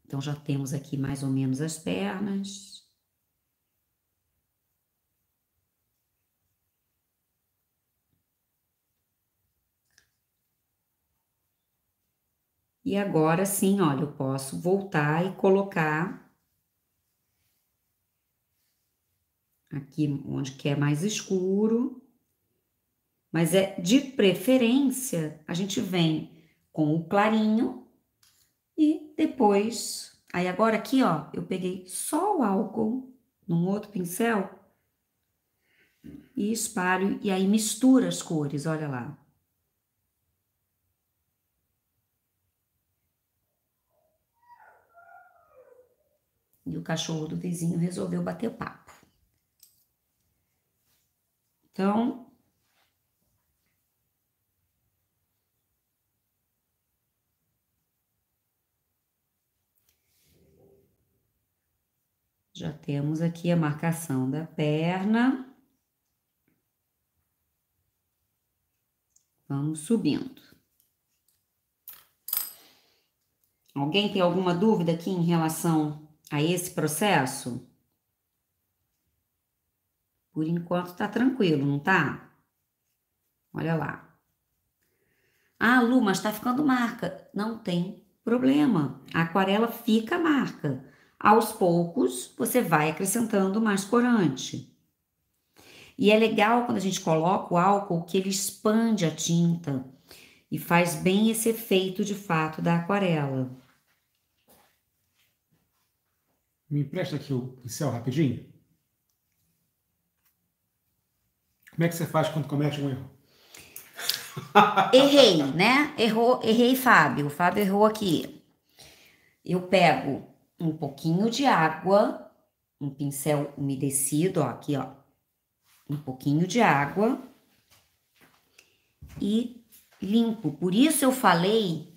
Então, já temos aqui mais ou menos as pernas. E agora sim, olha, eu posso voltar e colocar aqui onde que é mais escuro. Mas é de preferência, a gente vem com o clarinho e depois, aí agora aqui, ó, eu peguei só o álcool num outro pincel e espalho e aí mistura as cores, olha lá. E o cachorro do vizinho resolveu bater papo. Então, Já temos aqui a marcação da perna. Vamos subindo. Alguém tem alguma dúvida aqui em relação a esse processo? Por enquanto tá tranquilo, não tá? Olha lá. Ah, Lu, mas tá ficando marca. Não tem problema. A aquarela fica marca. Aos poucos, você vai acrescentando mais corante. E é legal quando a gente coloca o álcool que ele expande a tinta e faz bem esse efeito de fato da aquarela. Me empresta aqui o pincel rapidinho. Como é que você faz quando comete um erro? Errei, né? Errou, errei Fábio. O Fábio errou aqui. Eu pego um pouquinho de água, um pincel umedecido, ó, aqui, ó, um pouquinho de água e limpo. Por isso eu falei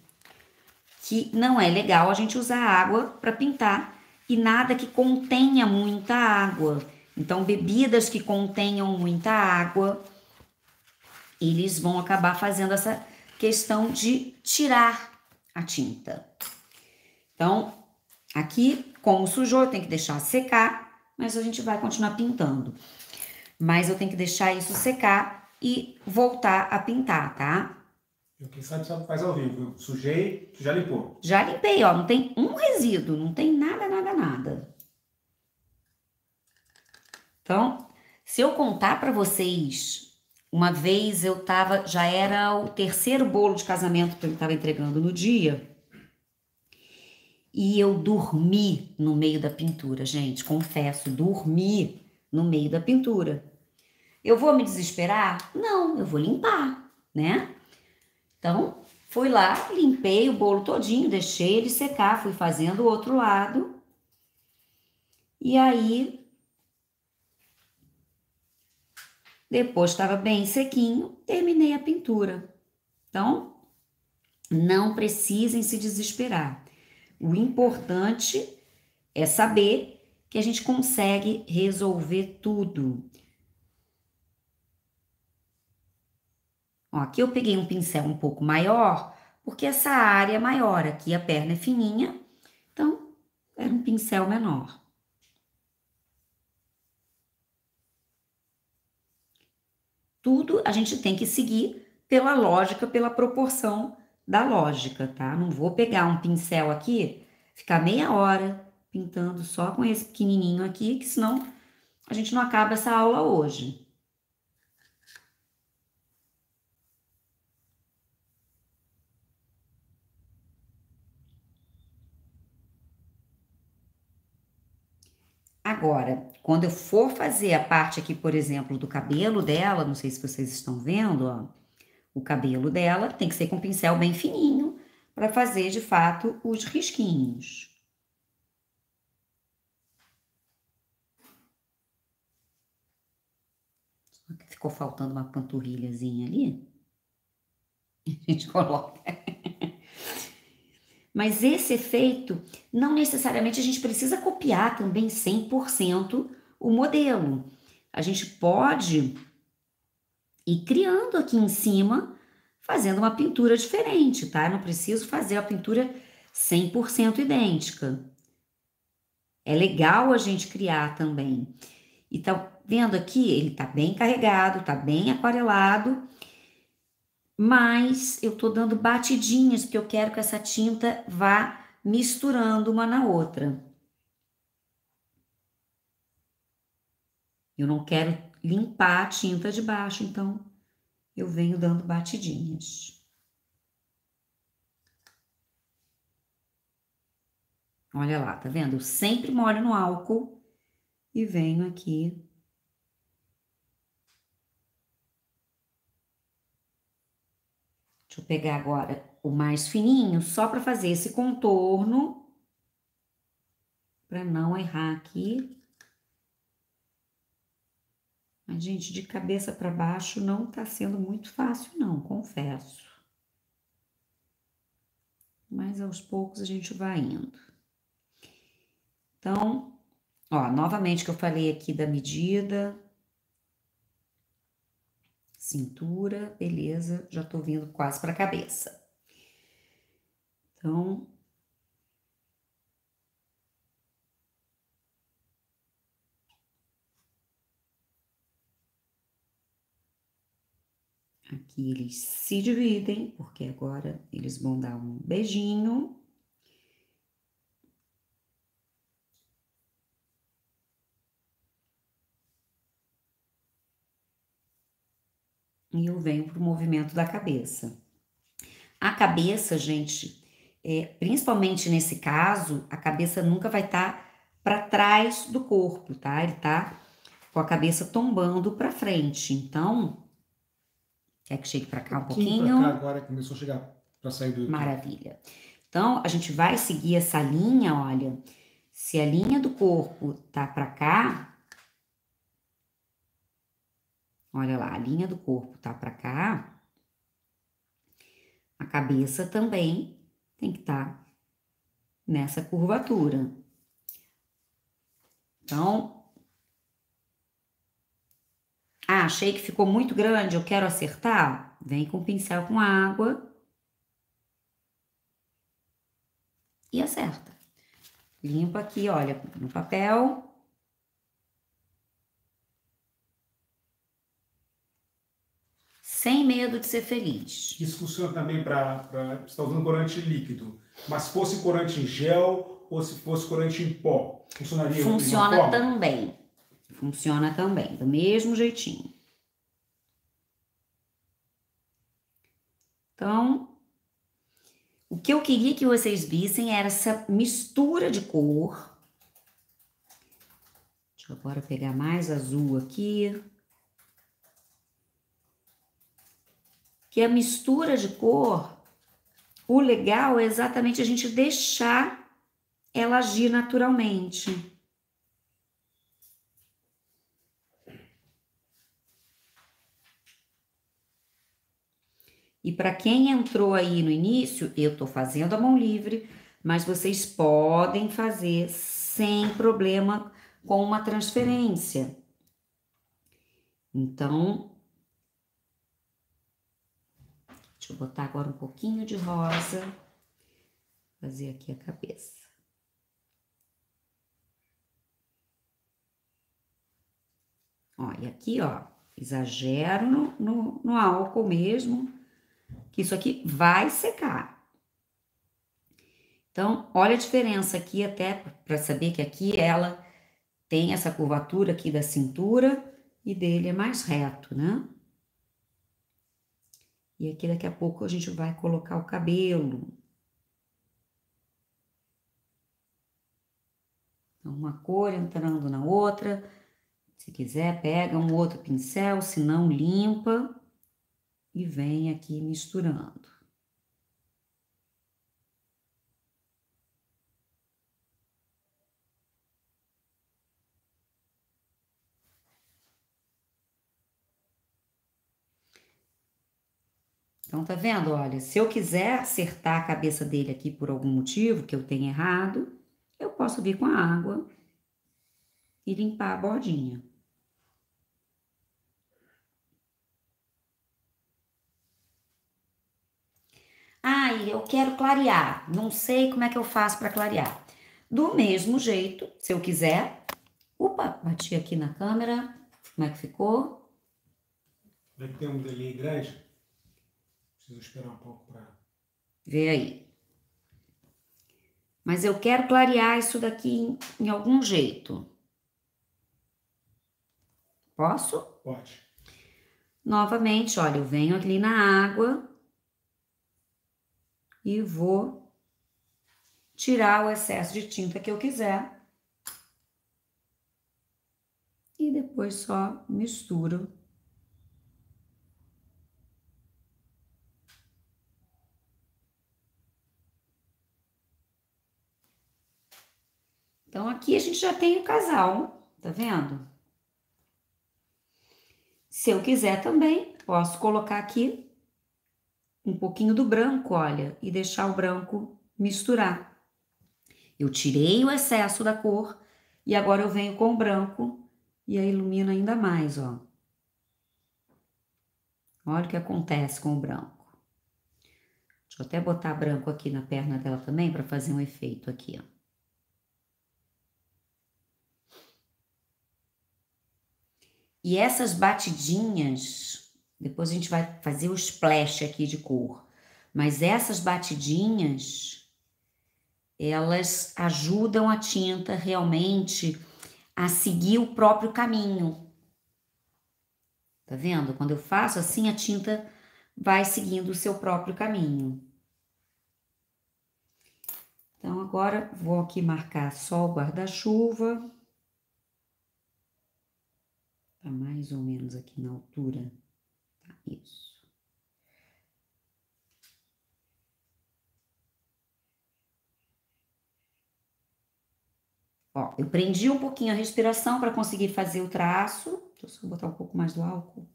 que não é legal a gente usar água para pintar e nada que contenha muita água. Então, bebidas que contenham muita água, eles vão acabar fazendo essa questão de tirar a tinta. Então, Aqui, como sujou, eu tenho que deixar secar, mas a gente vai continuar pintando. Mas eu tenho que deixar isso secar e voltar a pintar, tá? Eu, quem sabe só faz ao vivo. Sujei, sujei, já limpou. Já limpei, ó. Não tem um resíduo, não tem nada, nada, nada. Então, se eu contar para vocês, uma vez eu tava, já era o terceiro bolo de casamento que eu tava entregando no dia. E eu dormi no meio da pintura, gente, confesso, dormi no meio da pintura. Eu vou me desesperar? Não, eu vou limpar, né? Então, fui lá, limpei o bolo todinho, deixei ele secar, fui fazendo o outro lado. E aí, depois estava bem sequinho, terminei a pintura. Então, não precisem se desesperar. O importante é saber que a gente consegue resolver tudo. Ó, aqui eu peguei um pincel um pouco maior, porque essa área é maior, aqui a perna é fininha, então era um pincel menor. Tudo a gente tem que seguir pela lógica, pela proporção da lógica, tá? Não vou pegar um pincel aqui, ficar meia hora pintando só com esse pequenininho aqui, que senão a gente não acaba essa aula hoje. Agora, quando eu for fazer a parte aqui, por exemplo, do cabelo dela, não sei se vocês estão vendo, ó, o cabelo dela tem que ser com um pincel bem fininho para fazer de fato os risquinhos. Só que ficou faltando uma panturrilhazinha ali. A gente coloca. Mas esse efeito, não necessariamente a gente precisa copiar também 100% o modelo. A gente pode e criando aqui em cima, fazendo uma pintura diferente, tá? não preciso fazer a pintura 100% idêntica. É legal a gente criar também. E tá vendo aqui, ele tá bem carregado, tá bem aquarelado, mas eu tô dando batidinhas porque eu quero que essa tinta vá misturando uma na outra. Eu não quero limpar a tinta de baixo, então eu venho dando batidinhas. Olha lá, tá vendo? Eu sempre molho no álcool e venho aqui. Deixa eu pegar agora o mais fininho, só para fazer esse contorno, para não errar aqui. A gente de cabeça para baixo não está sendo muito fácil, não, confesso. Mas aos poucos a gente vai indo. Então, ó, novamente que eu falei aqui da medida, cintura, beleza, já tô vindo quase para a cabeça. Então, Aqui eles se dividem, porque agora eles vão dar um beijinho. E eu venho para o movimento da cabeça. A cabeça, gente, é, principalmente nesse caso, a cabeça nunca vai estar tá para trás do corpo, tá? Ele tá com a cabeça tombando para frente. Então, Quer que chegue para cá um pouquinho? Pra cá agora começou a chegar para sair do. Maravilha. Então, a gente vai seguir essa linha, olha. Se a linha do corpo tá para cá, olha lá, a linha do corpo tá para cá, a cabeça também tem que estar tá nessa curvatura. Então, ah, achei que ficou muito grande, eu quero acertar. Vem com o pincel com água e acerta. Limpa aqui, olha, no papel. Sem medo de ser feliz. Isso funciona também para. Você está usando corante líquido. Mas se fosse corante em gel ou se fosse corante em pó, funcionaria? Funciona também. Funciona também, do mesmo jeitinho. Então, o que eu queria que vocês vissem era essa mistura de cor. Deixa eu agora pegar mais azul aqui. Que a mistura de cor, o legal é exatamente a gente deixar ela agir naturalmente. E para quem entrou aí no início, eu estou fazendo a mão livre, mas vocês podem fazer sem problema com uma transferência. Então, deixa eu botar agora um pouquinho de rosa, fazer aqui a cabeça. Ó, e aqui, ó, exagero no, no, no álcool mesmo que isso aqui vai secar. Então, olha a diferença aqui, até para saber que aqui ela tem essa curvatura aqui da cintura e dele é mais reto, né? E aqui daqui a pouco a gente vai colocar o cabelo. Então, uma cor entrando na outra. Se quiser, pega um outro pincel, se não, limpa e vem aqui misturando. Então, tá vendo? Olha, se eu quiser acertar a cabeça dele aqui por algum motivo que eu tenha errado, eu posso vir com a água e limpar a bordinha. Ah, eu quero clarear, não sei como é que eu faço para clarear. Do mesmo jeito, se eu quiser, opa, bati aqui na câmera, como é que ficou? É que tem um dali grande, preciso esperar um pouco para... ver aí. Mas eu quero clarear isso daqui em, em algum jeito. Posso? Pode. Novamente, olha, eu venho ali na água, e vou tirar o excesso de tinta que eu quiser. E depois só misturo. Então, aqui a gente já tem o casal, tá vendo? Se eu quiser também, posso colocar aqui um pouquinho do branco, olha, e deixar o branco misturar. Eu tirei o excesso da cor e agora eu venho com o branco e aí ilumina ainda mais, ó. Olha o que acontece com o branco. Deixa eu até botar branco aqui na perna dela também para fazer um efeito aqui, ó. E essas batidinhas depois a gente vai fazer o splash aqui de cor. Mas essas batidinhas, elas ajudam a tinta realmente a seguir o próprio caminho. Tá vendo? Quando eu faço assim, a tinta vai seguindo o seu próprio caminho. Então, agora vou aqui marcar só o guarda-chuva. Tá mais ou menos aqui na altura. Isso. Ó, eu prendi um pouquinho a respiração para conseguir fazer o traço. Deixa eu só botar um pouco mais do álcool.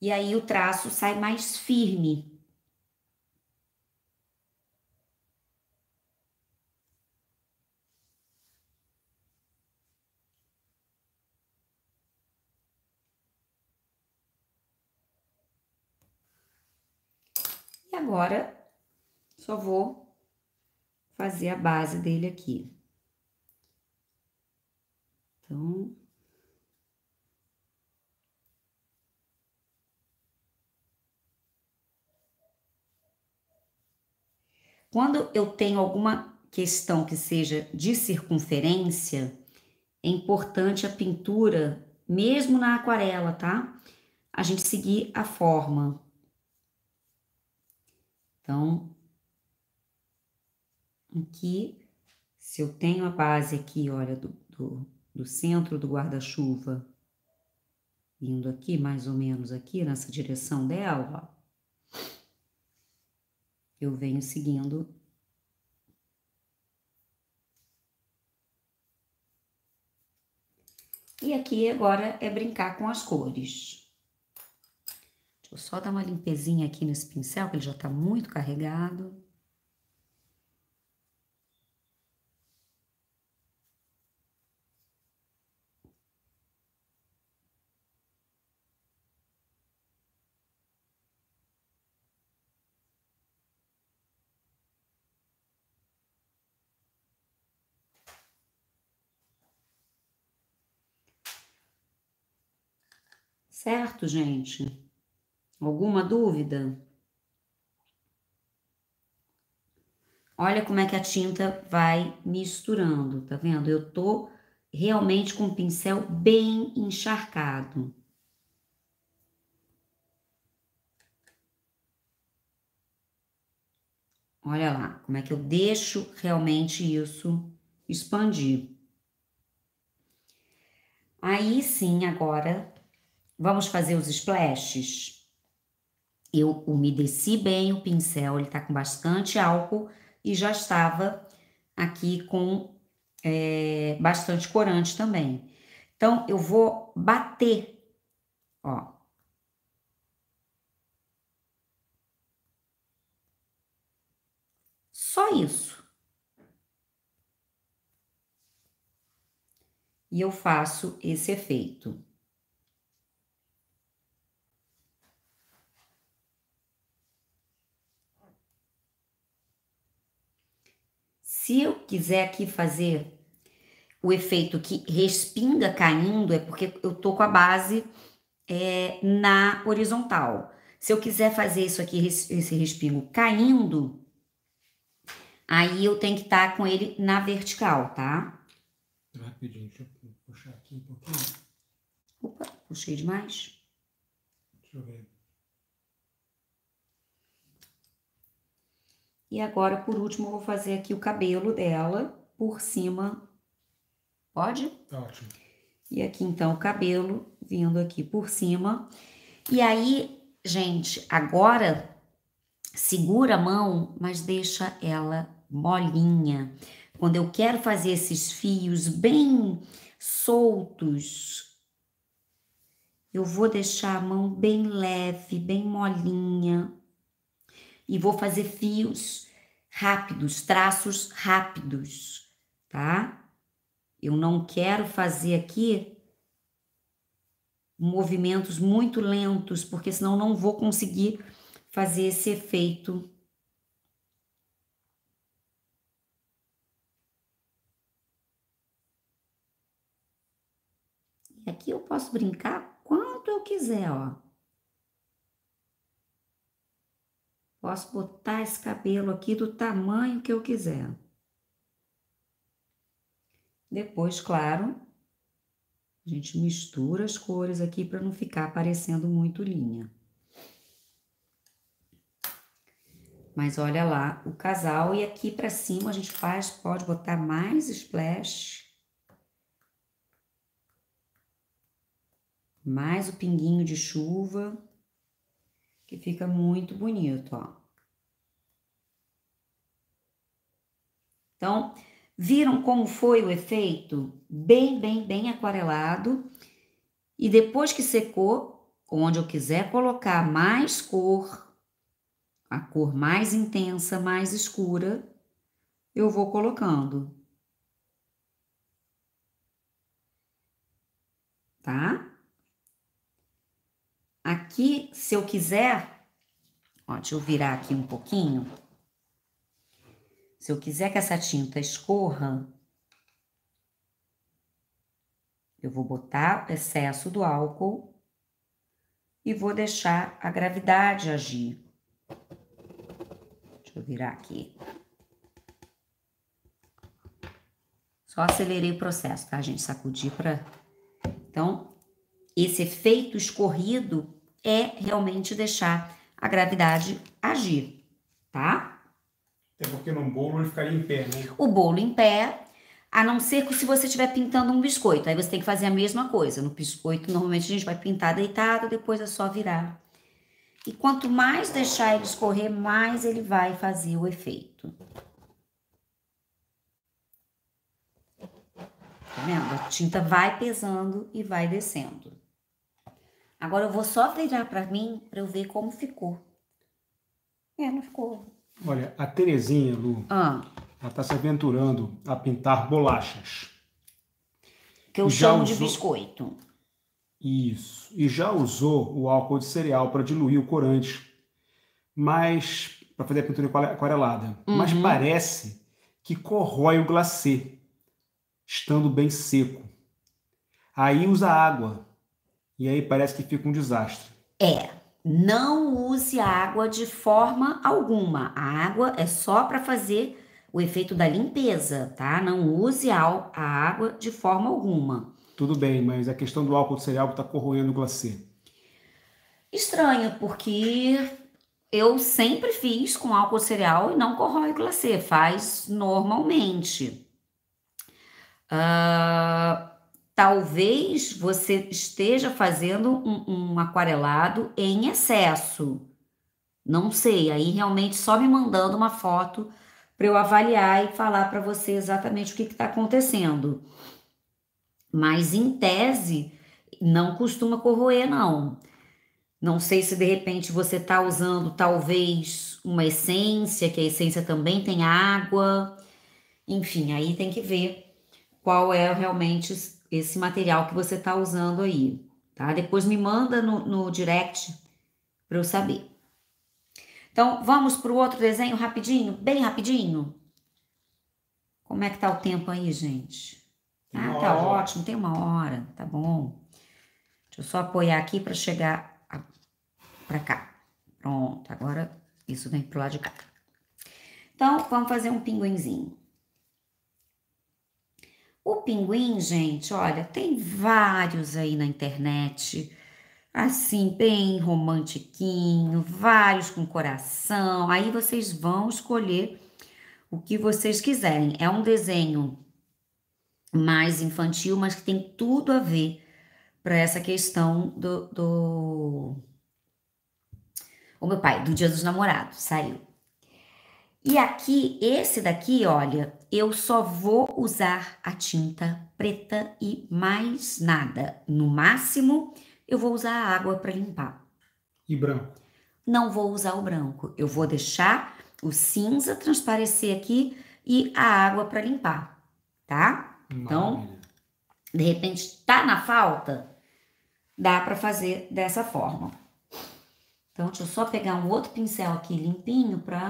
E aí o traço sai mais firme. agora só vou fazer a base dele aqui. Então, Quando eu tenho alguma questão que seja de circunferência, é importante a pintura, mesmo na aquarela, tá? A gente seguir a forma. Então, aqui, se eu tenho a base aqui, olha, do, do, do centro do guarda-chuva, indo aqui, mais ou menos aqui, nessa direção dela, ó, eu venho seguindo E aqui agora é brincar com as cores. Vou só dar uma limpezinha aqui nesse pincel, que ele já está muito carregado. Certo, gente? Alguma dúvida? Olha como é que a tinta vai misturando, tá vendo? Eu tô realmente com o pincel bem encharcado. Olha lá, como é que eu deixo realmente isso expandir. Aí sim, agora vamos fazer os splashes. Eu umedeci bem o pincel, ele está com bastante álcool e já estava aqui com é, bastante corante também. Então, eu vou bater, ó. Só isso. E eu faço esse efeito. Se eu quiser aqui fazer o efeito que respinga caindo, é porque eu tô com a base é, na horizontal. Se eu quiser fazer isso aqui, esse respingo caindo, aí eu tenho que estar tá com ele na vertical, tá? Rapidinho, deixa eu puxar aqui um pouquinho. Opa, puxei demais. Deixa eu ver. E agora, por último, eu vou fazer aqui o cabelo dela por cima. Pode? Ótimo. E aqui, então, o cabelo vindo aqui por cima. E aí, gente, agora segura a mão, mas deixa ela molinha. Quando eu quero fazer esses fios bem soltos, eu vou deixar a mão bem leve, bem molinha, e vou fazer fios rápidos, traços rápidos, tá? Eu não quero fazer aqui movimentos muito lentos, porque senão não vou conseguir fazer esse efeito e aqui eu posso brincar quanto eu quiser, ó. Posso botar esse cabelo aqui do tamanho que eu quiser. Depois, claro, a gente mistura as cores aqui para não ficar aparecendo muito linha. Mas olha lá o casal e aqui para cima a gente faz, pode botar mais splash. Mais o pinguinho de chuva que fica muito bonito, ó. Então, viram como foi o efeito? Bem, bem, bem aquarelado. E depois que secou, onde eu quiser colocar mais cor, a cor mais intensa, mais escura, eu vou colocando. Tá? Aqui, se eu quiser, ó, deixa eu virar aqui um pouquinho. Se eu quiser que essa tinta escorra, eu vou botar o excesso do álcool e vou deixar a gravidade agir. Deixa eu virar aqui. Só acelerei o processo, tá, gente? sacudir para. Então, esse efeito escorrido é realmente deixar a gravidade agir, tá? Até porque no bolo ele ficaria em pé, né? O bolo em pé, a não ser que se você estiver pintando um biscoito, aí você tem que fazer a mesma coisa. No biscoito, normalmente a gente vai pintar deitado, depois é só virar. E quanto mais deixar ele escorrer, mais ele vai fazer o efeito. Tá vendo? A tinta vai pesando e vai descendo. Agora eu vou só virar para mim para eu ver como ficou. É, não ficou. Olha, a Terezinha, Lu, ah. ela está se aventurando a pintar bolachas. Que eu já chamo usou... de biscoito. Isso. E já usou o álcool de cereal para diluir o corante. Mas. para fazer a pintura aquarelada. Uhum. Mas parece que corrói o glacê, estando bem seco. Aí usa água e aí parece que fica um desastre. É. Não use água de forma alguma. A água é só para fazer o efeito da limpeza, tá? Não use a água de forma alguma. Tudo bem, mas a questão do álcool do cereal está corroendo o glacê. Estranho, porque eu sempre fiz com álcool cereal e não corrói glacê, faz normalmente. Uh, talvez você esteja fazendo um, um aquarelado em excesso. Não sei, aí realmente só me mandando uma foto para eu avaliar e falar para você exatamente o que está acontecendo. Mas em tese, não costuma corroer, não. Não sei se de repente você está usando talvez uma essência, que a essência também tem água. Enfim, aí tem que ver qual é realmente esse material que você está usando aí, tá? Depois me manda no, no direct para eu saber. Então, vamos para o outro desenho rapidinho, bem rapidinho. Como é que tá o tempo aí, gente? Ah, tá ótimo, tem uma hora, tá bom. Deixa eu só apoiar aqui para chegar para cá. Pronto, agora isso vem pro lado de cá. Então, vamos fazer um pinguinzinho. O pinguim, gente, olha, tem vários aí na internet, assim, bem romantiquinho, vários com coração. Aí vocês vão escolher o que vocês quiserem. É um desenho mais infantil, mas que tem tudo a ver para essa questão do, do. O meu pai, do Dia dos Namorados, saiu. E aqui, esse daqui, olha, eu só vou usar a tinta preta e mais nada. No máximo, eu vou usar a água para limpar. E branco? Não vou usar o branco. Eu vou deixar o cinza transparecer aqui e a água para limpar, tá? Então, Maravilha. Então, de repente, tá na falta, dá para fazer dessa forma. Então, deixa eu só pegar um outro pincel aqui limpinho para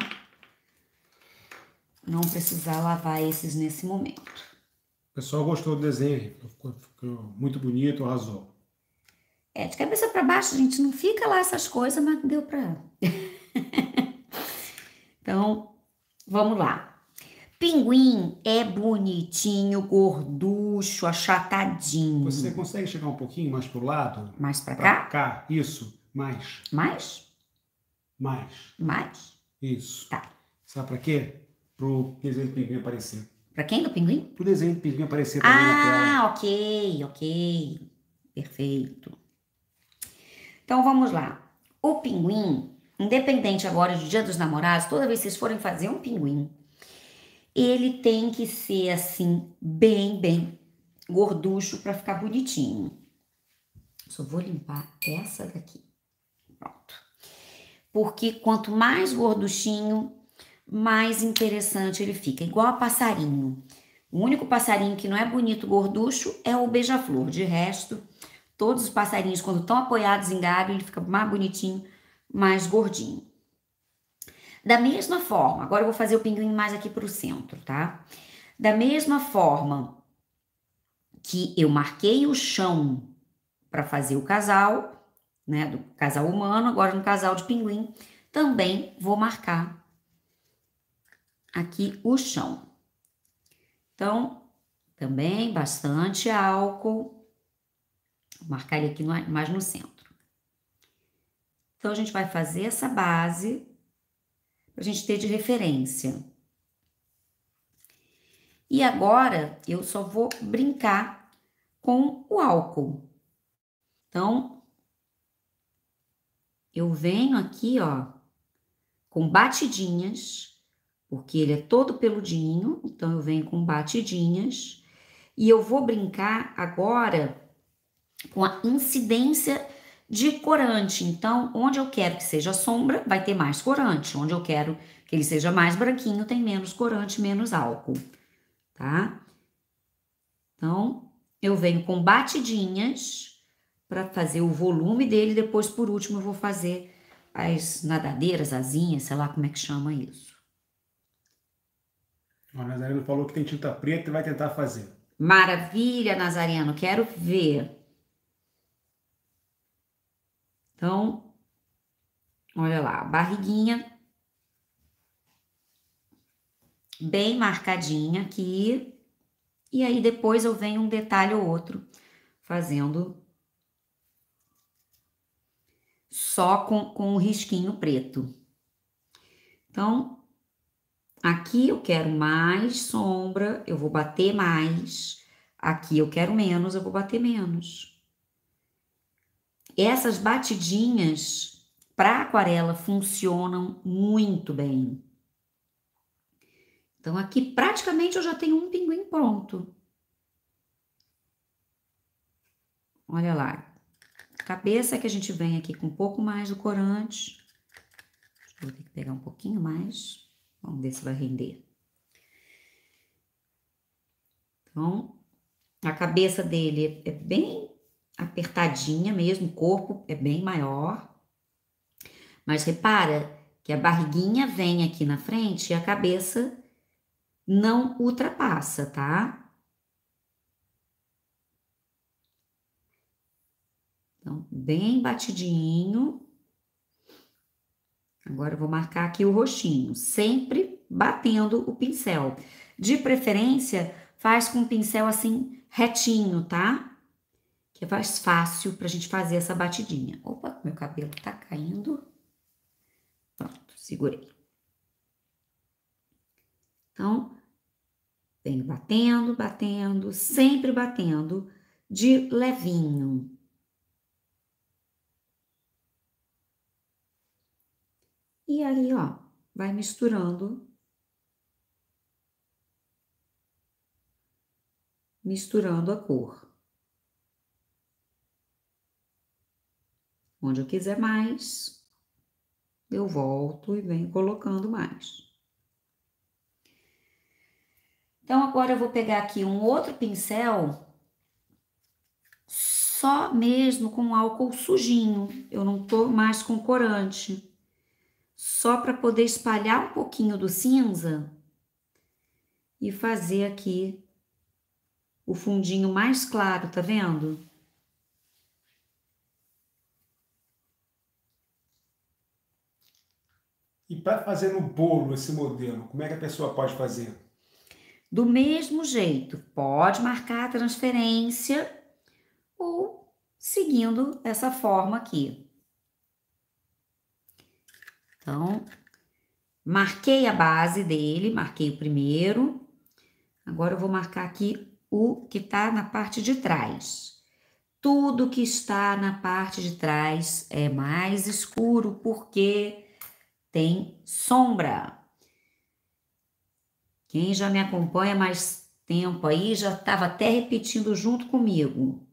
não precisar lavar esses nesse momento. O pessoal gostou do desenho, ficou, ficou muito bonito, arrasou. É, de cabeça para baixo, a gente, não fica lá essas coisas, mas deu para. então, vamos lá. Pinguim é bonitinho, gorducho, achatadinho. Você consegue chegar um pouquinho mais pro lado? Mais para cá? cá, isso. Mais. Mais? Mais. Mais. Isso. Tá. Sabe para quê? o desenho do pinguim aparecer. Para quem? Do pinguim? o desenho do pinguim aparecer Ah, ok, ok. Perfeito. Então vamos lá. O pinguim, independente agora do Dia dos Namorados, toda vez que vocês forem fazer um pinguim, ele tem que ser assim, bem, bem gorducho para ficar bonitinho. Só vou limpar essa daqui. Pronto. Porque quanto mais gorduchinho, mais interessante ele fica, igual a passarinho. O único passarinho que não é bonito gorducho é o beija-flor. De resto, todos os passarinhos, quando estão apoiados em galho, ele fica mais bonitinho, mais gordinho. Da mesma forma, agora eu vou fazer o pinguim mais aqui para o centro, tá? Da mesma forma que eu marquei o chão para fazer o casal, né, do casal humano, agora no casal de pinguim, também vou marcar aqui o chão. Então, também bastante álcool. Vou marcar ele aqui mais no centro. Então, a gente vai fazer essa base para a gente ter de referência. E agora, eu só vou brincar com o álcool. Então, eu venho aqui, ó, com batidinhas porque ele é todo peludinho, então eu venho com batidinhas e eu vou brincar agora com a incidência de corante. Então, onde eu quero que seja sombra, vai ter mais corante. Onde eu quero que ele seja mais branquinho, tem menos corante, menos álcool, tá? Então, eu venho com batidinhas para fazer o volume dele, depois por último eu vou fazer as nadadeiras, asinhas, sei lá como é que chama isso. O Nazareno falou que tem tinta preta e vai tentar fazer. Maravilha, Nazareno, quero ver. Então, olha lá, barriguinha bem marcadinha aqui. E aí depois eu venho um detalhe ou outro fazendo só com, com um risquinho preto. Então, Aqui eu quero mais sombra, eu vou bater mais. Aqui eu quero menos, eu vou bater menos. Essas batidinhas para aquarela funcionam muito bem. Então aqui praticamente eu já tenho um pinguim pronto. Olha lá. Cabeça que a gente vem aqui com um pouco mais do corante. Vou ter que pegar um pouquinho mais. Vamos ver se vai render. Então, a cabeça dele é bem apertadinha mesmo, o corpo é bem maior. Mas repara que a barriguinha vem aqui na frente e a cabeça não ultrapassa, tá? Então, bem batidinho. Agora vou marcar aqui o roxinho, sempre batendo o pincel. De preferência, faz com o pincel assim retinho, tá? Que é mais fácil pra gente fazer essa batidinha. Opa, meu cabelo tá caindo. Pronto, segurei. Então, venho batendo, batendo, sempre batendo de levinho. E aí, ó, vai misturando. Misturando a cor. Onde eu quiser mais, eu volto e venho colocando mais. Então, agora eu vou pegar aqui um outro pincel só mesmo com álcool sujinho. Eu não tô mais com corante só para poder espalhar um pouquinho do cinza e fazer aqui o fundinho mais claro, tá vendo? E para fazer no bolo esse modelo, como é que a pessoa pode fazer? Do mesmo jeito, pode marcar a transferência ou seguindo essa forma aqui. Então, marquei a base dele, marquei o primeiro. Agora eu vou marcar aqui o que está na parte de trás. Tudo que está na parte de trás é mais escuro porque tem sombra. Quem já me acompanha mais tempo aí já estava até repetindo junto comigo.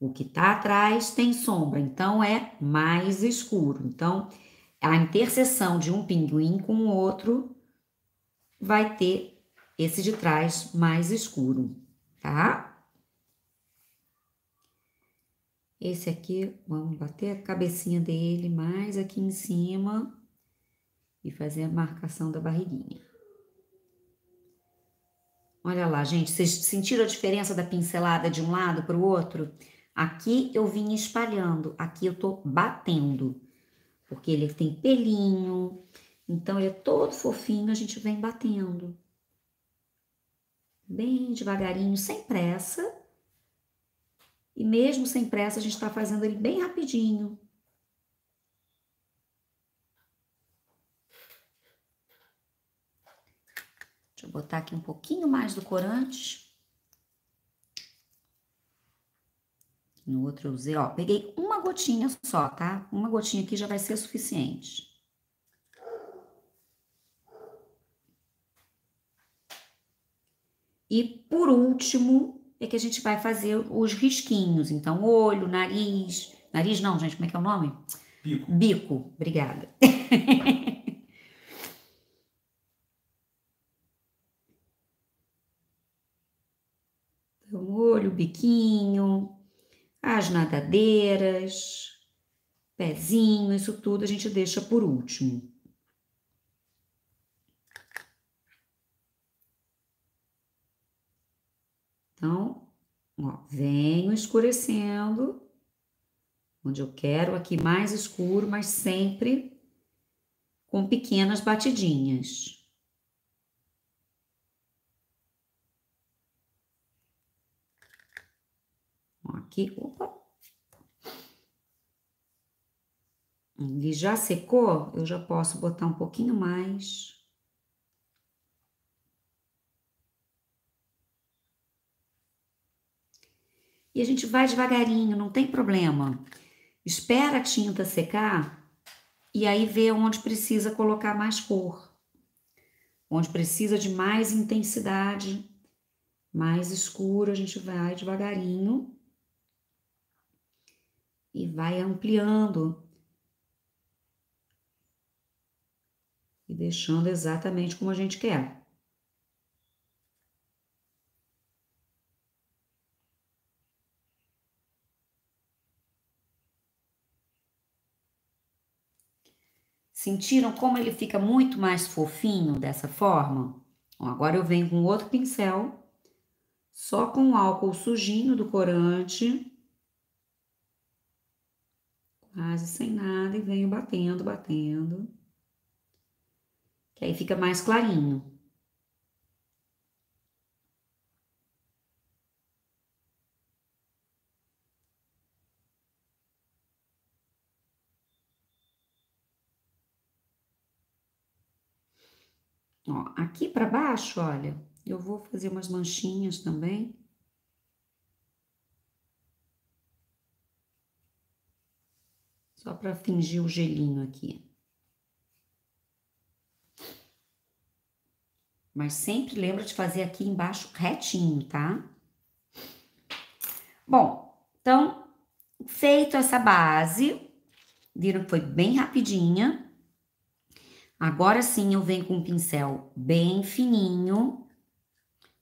O que está atrás tem sombra, então é mais escuro. Então, a interseção de um pinguim com o outro vai ter esse de trás mais escuro, tá? Esse aqui, vamos bater a cabecinha dele mais aqui em cima e fazer a marcação da barriguinha. Olha lá, gente, vocês sentiram a diferença da pincelada de um lado para o outro? Aqui eu vim espalhando, aqui eu tô batendo, porque ele tem pelinho, então ele é todo fofinho, a gente vem batendo. Bem devagarinho, sem pressa. E mesmo sem pressa, a gente está fazendo ele bem rapidinho. Deixa eu botar aqui um pouquinho mais do corante. No outro eu usei, ó, peguei uma gotinha só, tá? Uma gotinha aqui já vai ser suficiente. E por último, é que a gente vai fazer os risquinhos. Então, olho, nariz. Nariz não, gente, como é que é o nome? Bico. Bico, obrigada. então, olho, biquinho as nadadeiras, pezinho, isso tudo a gente deixa por último. Então, ó, venho escurecendo, onde eu quero, aqui mais escuro, mas sempre com pequenas batidinhas. aqui. Opa. Ele já secou, eu já posso botar um pouquinho mais. E a gente vai devagarinho, não tem problema. Espera a tinta secar e aí vê onde precisa colocar mais cor, onde precisa de mais intensidade, mais escuro. A gente vai devagarinho e vai ampliando e deixando exatamente como a gente quer. Sentiram como ele fica muito mais fofinho dessa forma? Bom, agora eu venho com outro pincel, só com o álcool sujinho do corante. Quase sem nada e venho batendo, batendo. Que aí fica mais clarinho. Ó, aqui para baixo, olha, eu vou fazer umas manchinhas também. Só para fingir o gelinho aqui. Mas sempre lembra de fazer aqui embaixo retinho, tá? Bom, então, feito essa base, viram que foi bem rapidinha. Agora sim eu venho com um pincel bem fininho,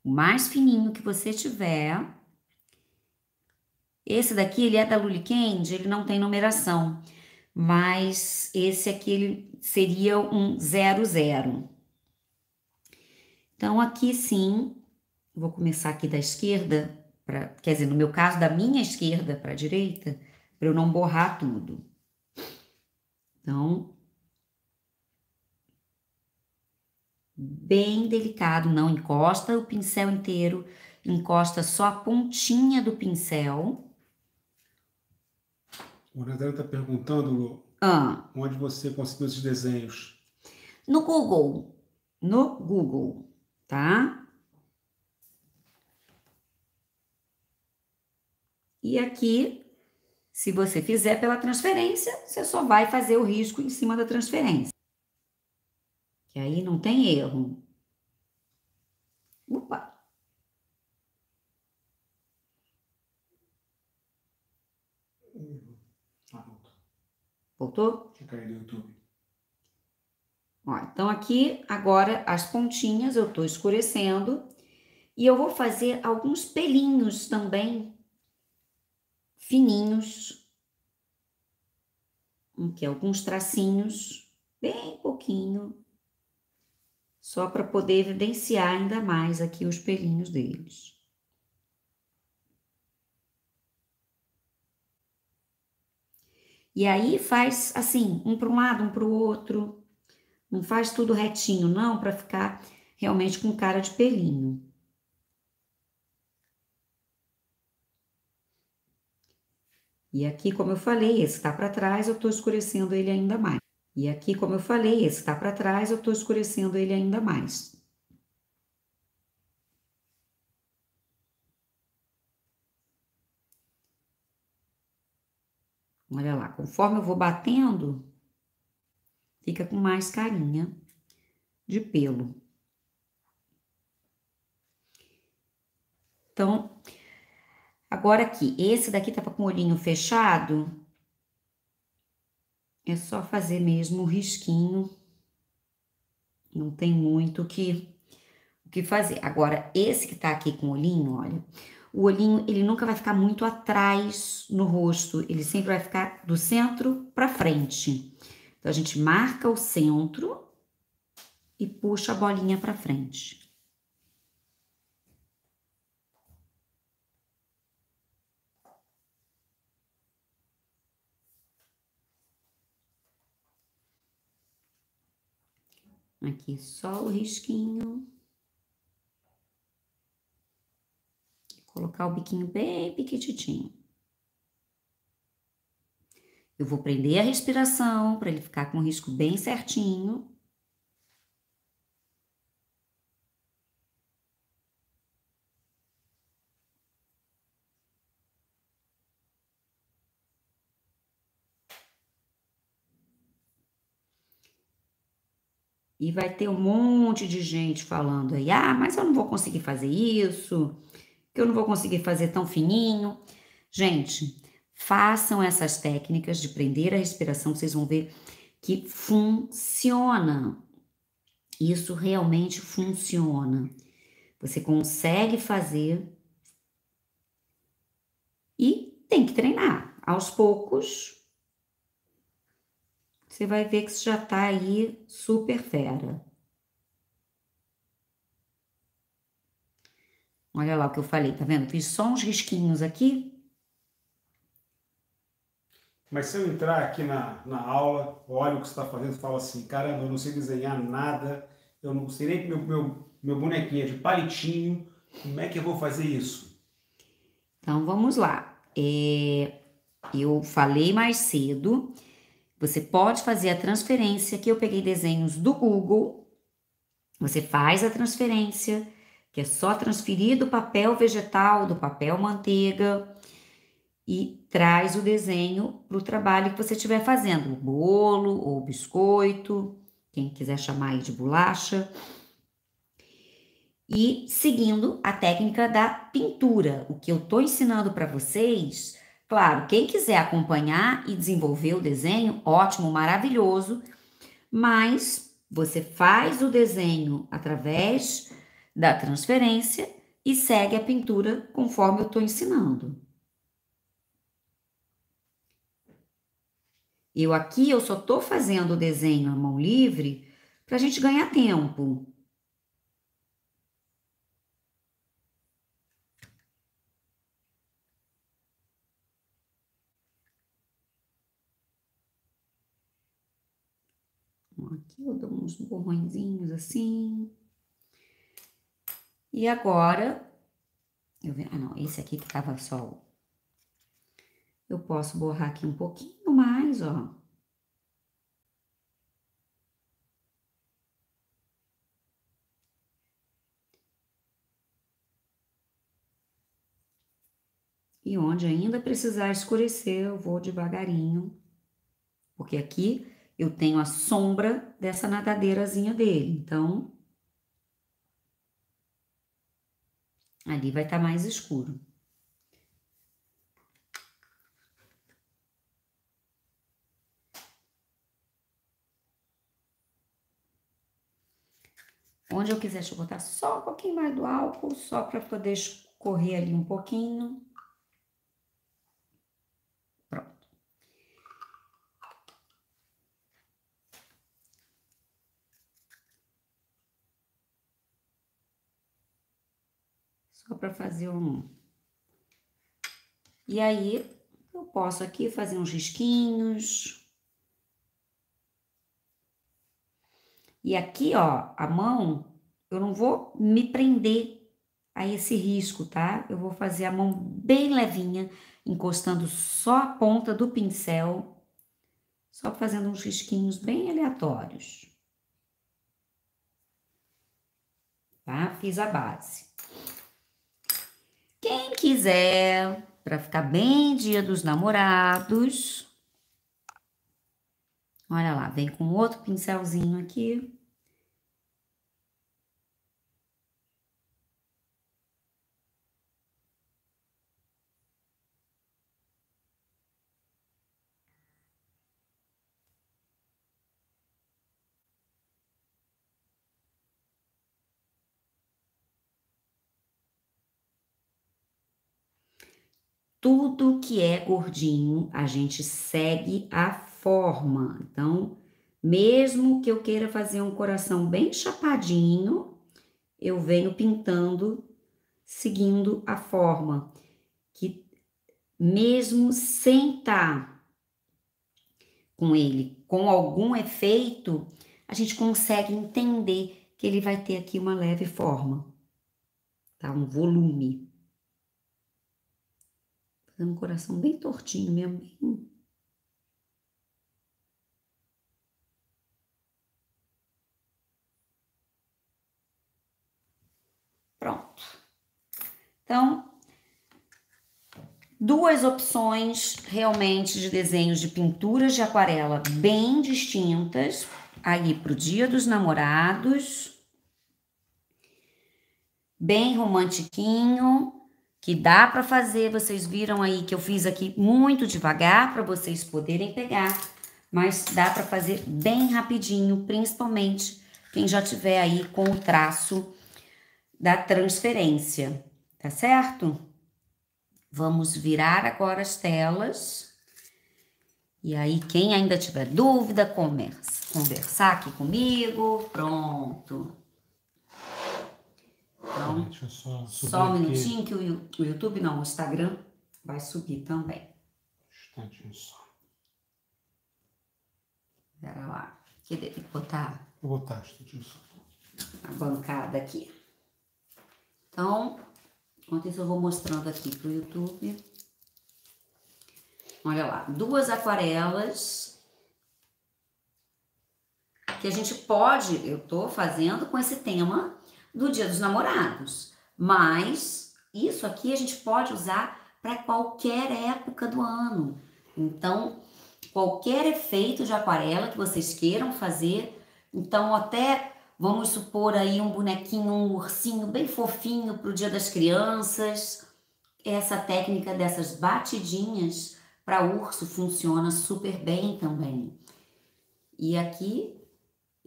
o mais fininho que você tiver. Esse daqui, ele é da Lulikend, ele não tem numeração, mas esse aqui ele seria um 00. Então, aqui sim, vou começar aqui da esquerda, pra, quer dizer, no meu caso, da minha esquerda para a direita, para eu não borrar tudo. Então, bem delicado, não encosta o pincel inteiro, encosta só a pontinha do pincel o Nadal está perguntando, Lu, ah. onde você conseguiu esses desenhos? No Google. No Google, tá? E aqui, se você fizer pela transferência, você só vai fazer o risco em cima da transferência. Que aí não tem erro. Opa! Voltou? Deixa eu do YouTube. Ó, então, aqui, agora, as pontinhas eu estou escurecendo. E eu vou fazer alguns pelinhos também, fininhos. Aqui, é alguns tracinhos, bem pouquinho. Só para poder evidenciar ainda mais aqui os pelinhos deles. E aí faz assim, um para um lado, um para o outro. Não faz tudo retinho, não, para ficar realmente com cara de pelinho. E aqui, como eu falei, esse está para trás, eu estou escurecendo ele ainda mais. E aqui, como eu falei, esse está para trás, eu estou escurecendo ele ainda mais. Olha lá, conforme eu vou batendo, fica com mais carinha de pelo. Então, agora aqui, esse daqui tava com o olhinho fechado. É só fazer mesmo o risquinho. Não tem muito o que, o que fazer. Agora, esse que tá aqui com o olhinho, olha, o olhinho ele nunca vai ficar muito atrás no rosto, ele sempre vai ficar do centro para frente. Então a gente marca o centro e puxa a bolinha para frente. Aqui só o risquinho. Colocar o biquinho bem pequititinho. Eu vou prender a respiração para ele ficar com o risco bem certinho. E vai ter um monte de gente falando aí: ah, mas eu não vou conseguir fazer isso, que eu não vou conseguir fazer tão fininho. Gente, façam essas técnicas de prender a respiração, vocês vão ver que funciona. Isso realmente funciona. Você consegue fazer e tem que treinar. Aos poucos, você vai ver que você já está aí super fera. Olha lá o que eu falei, tá vendo? Fiz só uns risquinhos aqui. Mas se eu entrar aqui na, na aula, olha o que você está fazendo e fala assim, caramba, eu não sei desenhar nada, eu não sei nem que meu, meu, meu bonequinho é de palitinho, como é que eu vou fazer isso? Então vamos lá. É, eu falei mais cedo, você pode fazer a transferência, que eu peguei desenhos do Google, você faz a transferência que é só transferir do papel vegetal, do papel manteiga e traz o desenho para o trabalho que você estiver fazendo, o bolo ou o biscoito, quem quiser chamar aí de bolacha. E seguindo a técnica da pintura, o que eu estou ensinando para vocês, claro, quem quiser acompanhar e desenvolver o desenho, ótimo, maravilhoso, mas você faz o desenho através da transferência e segue a pintura conforme eu estou ensinando. Eu aqui eu só estou fazendo o desenho à mão livre para a gente ganhar tempo. Aqui eu dou uns borrõezinhos assim. E agora, eu, ah não, esse aqui que tava só, eu posso borrar aqui um pouquinho mais, ó. E onde ainda precisar escurecer, eu vou devagarinho, porque aqui eu tenho a sombra dessa nadadeirazinha dele, então... Ali vai estar tá mais escuro. Onde eu quiser, deixa eu botar só um pouquinho mais do álcool, só para poder escorrer ali um pouquinho. só para fazer um... E aí, eu posso aqui fazer uns risquinhos. E aqui, ó, a mão, eu não vou me prender a esse risco, tá? Eu vou fazer a mão bem levinha, encostando só a ponta do pincel, só fazendo uns risquinhos bem aleatórios. Tá? Fiz a base. Quem quiser, para ficar bem dia dos namorados. Olha lá, vem com outro pincelzinho aqui. tudo que é gordinho, a gente segue a forma. Então, mesmo que eu queira fazer um coração bem chapadinho, eu venho pintando seguindo a forma que mesmo sem estar tá com ele com algum efeito, a gente consegue entender que ele vai ter aqui uma leve forma, tá? Um volume fazer um coração bem tortinho mesmo, bem Pronto. Então, duas opções realmente de desenhos de pinturas de aquarela bem distintas aí para o Dia dos Namorados. Bem romantiquinho, que dá para fazer. Vocês viram aí que eu fiz aqui muito devagar para vocês poderem pegar, mas dá para fazer bem rapidinho, principalmente quem já tiver aí com o traço da transferência, tá certo? Vamos virar agora as telas. E aí, quem ainda tiver dúvida, a conversar aqui comigo. Pronto. Então, ah, Deixa eu só, só um minutinho que o, YouTube, não, o Instagram vai subir também. Um instantinho só. Pera lá. Que tem que botar. Vou botar, instantinho só. A bancada aqui. Então, enquanto isso eu vou mostrando aqui pro YouTube. Olha lá, duas aquarelas que a gente pode, eu tô fazendo com esse tema do Dia dos Namorados. Mas isso aqui a gente pode usar para qualquer época do ano. Então, qualquer efeito de aquarela que vocês queiram fazer, então até vamos supor aí um bonequinho, um ursinho bem fofinho para o Dia das Crianças. Essa técnica dessas batidinhas para urso funciona super bem também. E aqui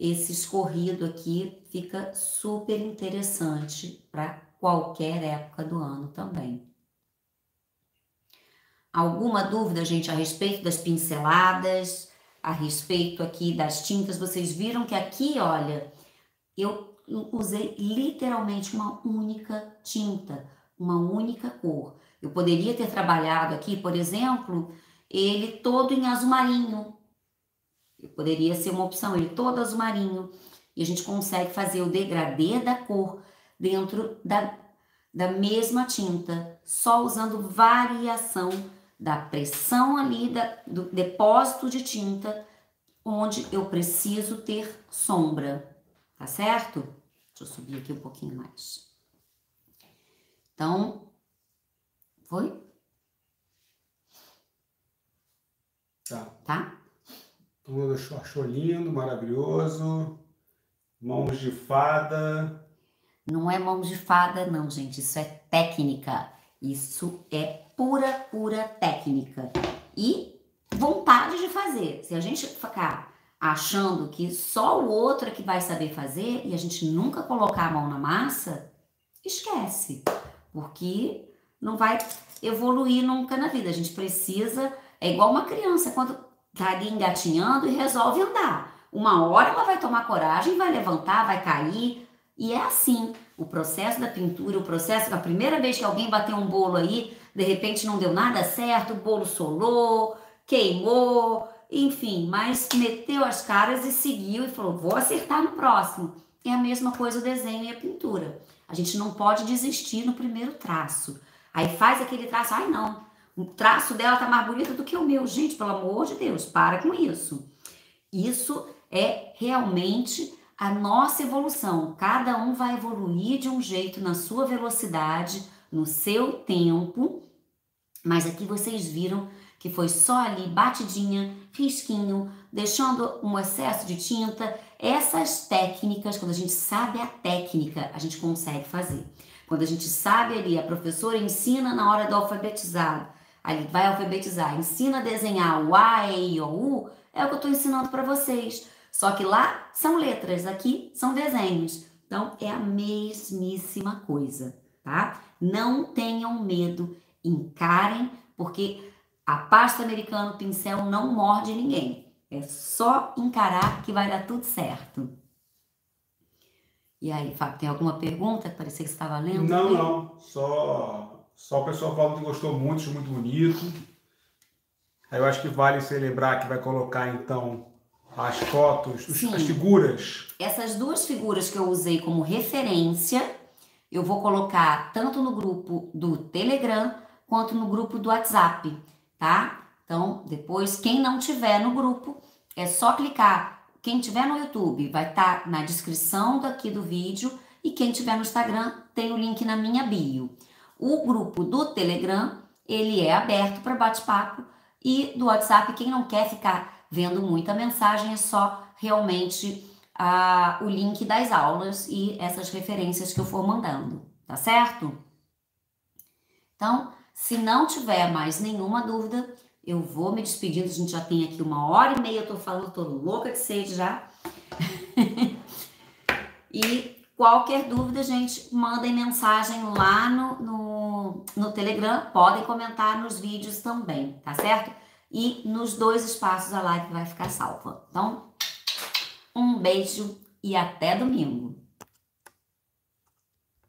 esse escorrido aqui fica super interessante para qualquer época do ano também. Alguma dúvida, gente, a respeito das pinceladas, a respeito aqui das tintas? Vocês viram que aqui, olha, eu usei literalmente uma única tinta, uma única cor. Eu poderia ter trabalhado aqui, por exemplo, ele todo em azul marinho, Poderia ser uma opção ele é todo azul marinho. E a gente consegue fazer o degradê da cor dentro da, da mesma tinta, só usando variação da pressão ali da, do depósito de tinta onde eu preciso ter sombra, tá certo? Deixa eu subir aqui um pouquinho mais. Então, foi? Tá. Tá? Todo mundo achou, lindo, maravilhoso. Mãos de fada. Não é mãos de fada, não, gente. Isso é técnica. Isso é pura, pura técnica. E vontade de fazer. Se a gente ficar achando que só o outro é que vai saber fazer e a gente nunca colocar a mão na massa, esquece. Porque não vai evoluir nunca na vida. A gente precisa. É igual uma criança. Quando tá ali engatinhando e resolve andar. Uma hora ela vai tomar coragem, vai levantar, vai cair. E é assim, o processo da pintura, o processo, a primeira vez que alguém bateu um bolo aí, de repente não deu nada certo, o bolo solou, queimou, enfim, mas meteu as caras e seguiu e falou: vou acertar no próximo. É a mesma coisa o desenho e a pintura. A gente não pode desistir no primeiro traço. Aí faz aquele traço, ai não, o traço dela tá mais bonito do que o meu. Gente, pelo amor de Deus, para com isso. Isso é realmente a nossa evolução. Cada um vai evoluir de um jeito, na sua velocidade, no seu tempo. Mas aqui vocês viram que foi só ali batidinha, risquinho, deixando um excesso de tinta. Essas técnicas, quando a gente sabe a técnica, a gente consegue fazer. Quando a gente sabe ali, a professora ensina na hora do alfabetizado, ali vai alfabetizar, ensina a desenhar o A, E, I, O, U, é o que eu estou ensinando para vocês. Só que lá são letras, aqui são desenhos. Então é a mesmíssima coisa, tá? Não tenham medo, encarem, porque a pasta americana, o pincel não morde ninguém. É só encarar que vai dar tudo certo. E aí, Fábio, tem alguma pergunta? Parecia que você estava lendo. Não, não. Só só o pessoal falando que gostou muito, muito bonito. Aí eu acho que vale celebrar lembrar que vai colocar então as fotos, as figuras. Essas duas figuras que eu usei como referência, eu vou colocar tanto no grupo do Telegram quanto no grupo do WhatsApp, tá? Então, depois, quem não tiver no grupo, é só clicar. Quem tiver no YouTube vai estar tá na descrição daqui do vídeo e quem tiver no Instagram tem o link na minha bio. O grupo do Telegram, ele é aberto para bate-papo e do WhatsApp, quem não quer ficar vendo muita mensagem, é só realmente ah, o link das aulas e essas referências que eu for mandando, tá certo? Então, se não tiver mais nenhuma dúvida, eu vou me despedindo. A gente já tem aqui uma hora e meia, eu tô falando, tô louca de sede já. e Qualquer dúvida, gente, mandem mensagem lá no, no, no Telegram. Podem comentar nos vídeos também, tá certo? E nos dois espaços a live vai ficar salva. Então, um beijo e até domingo.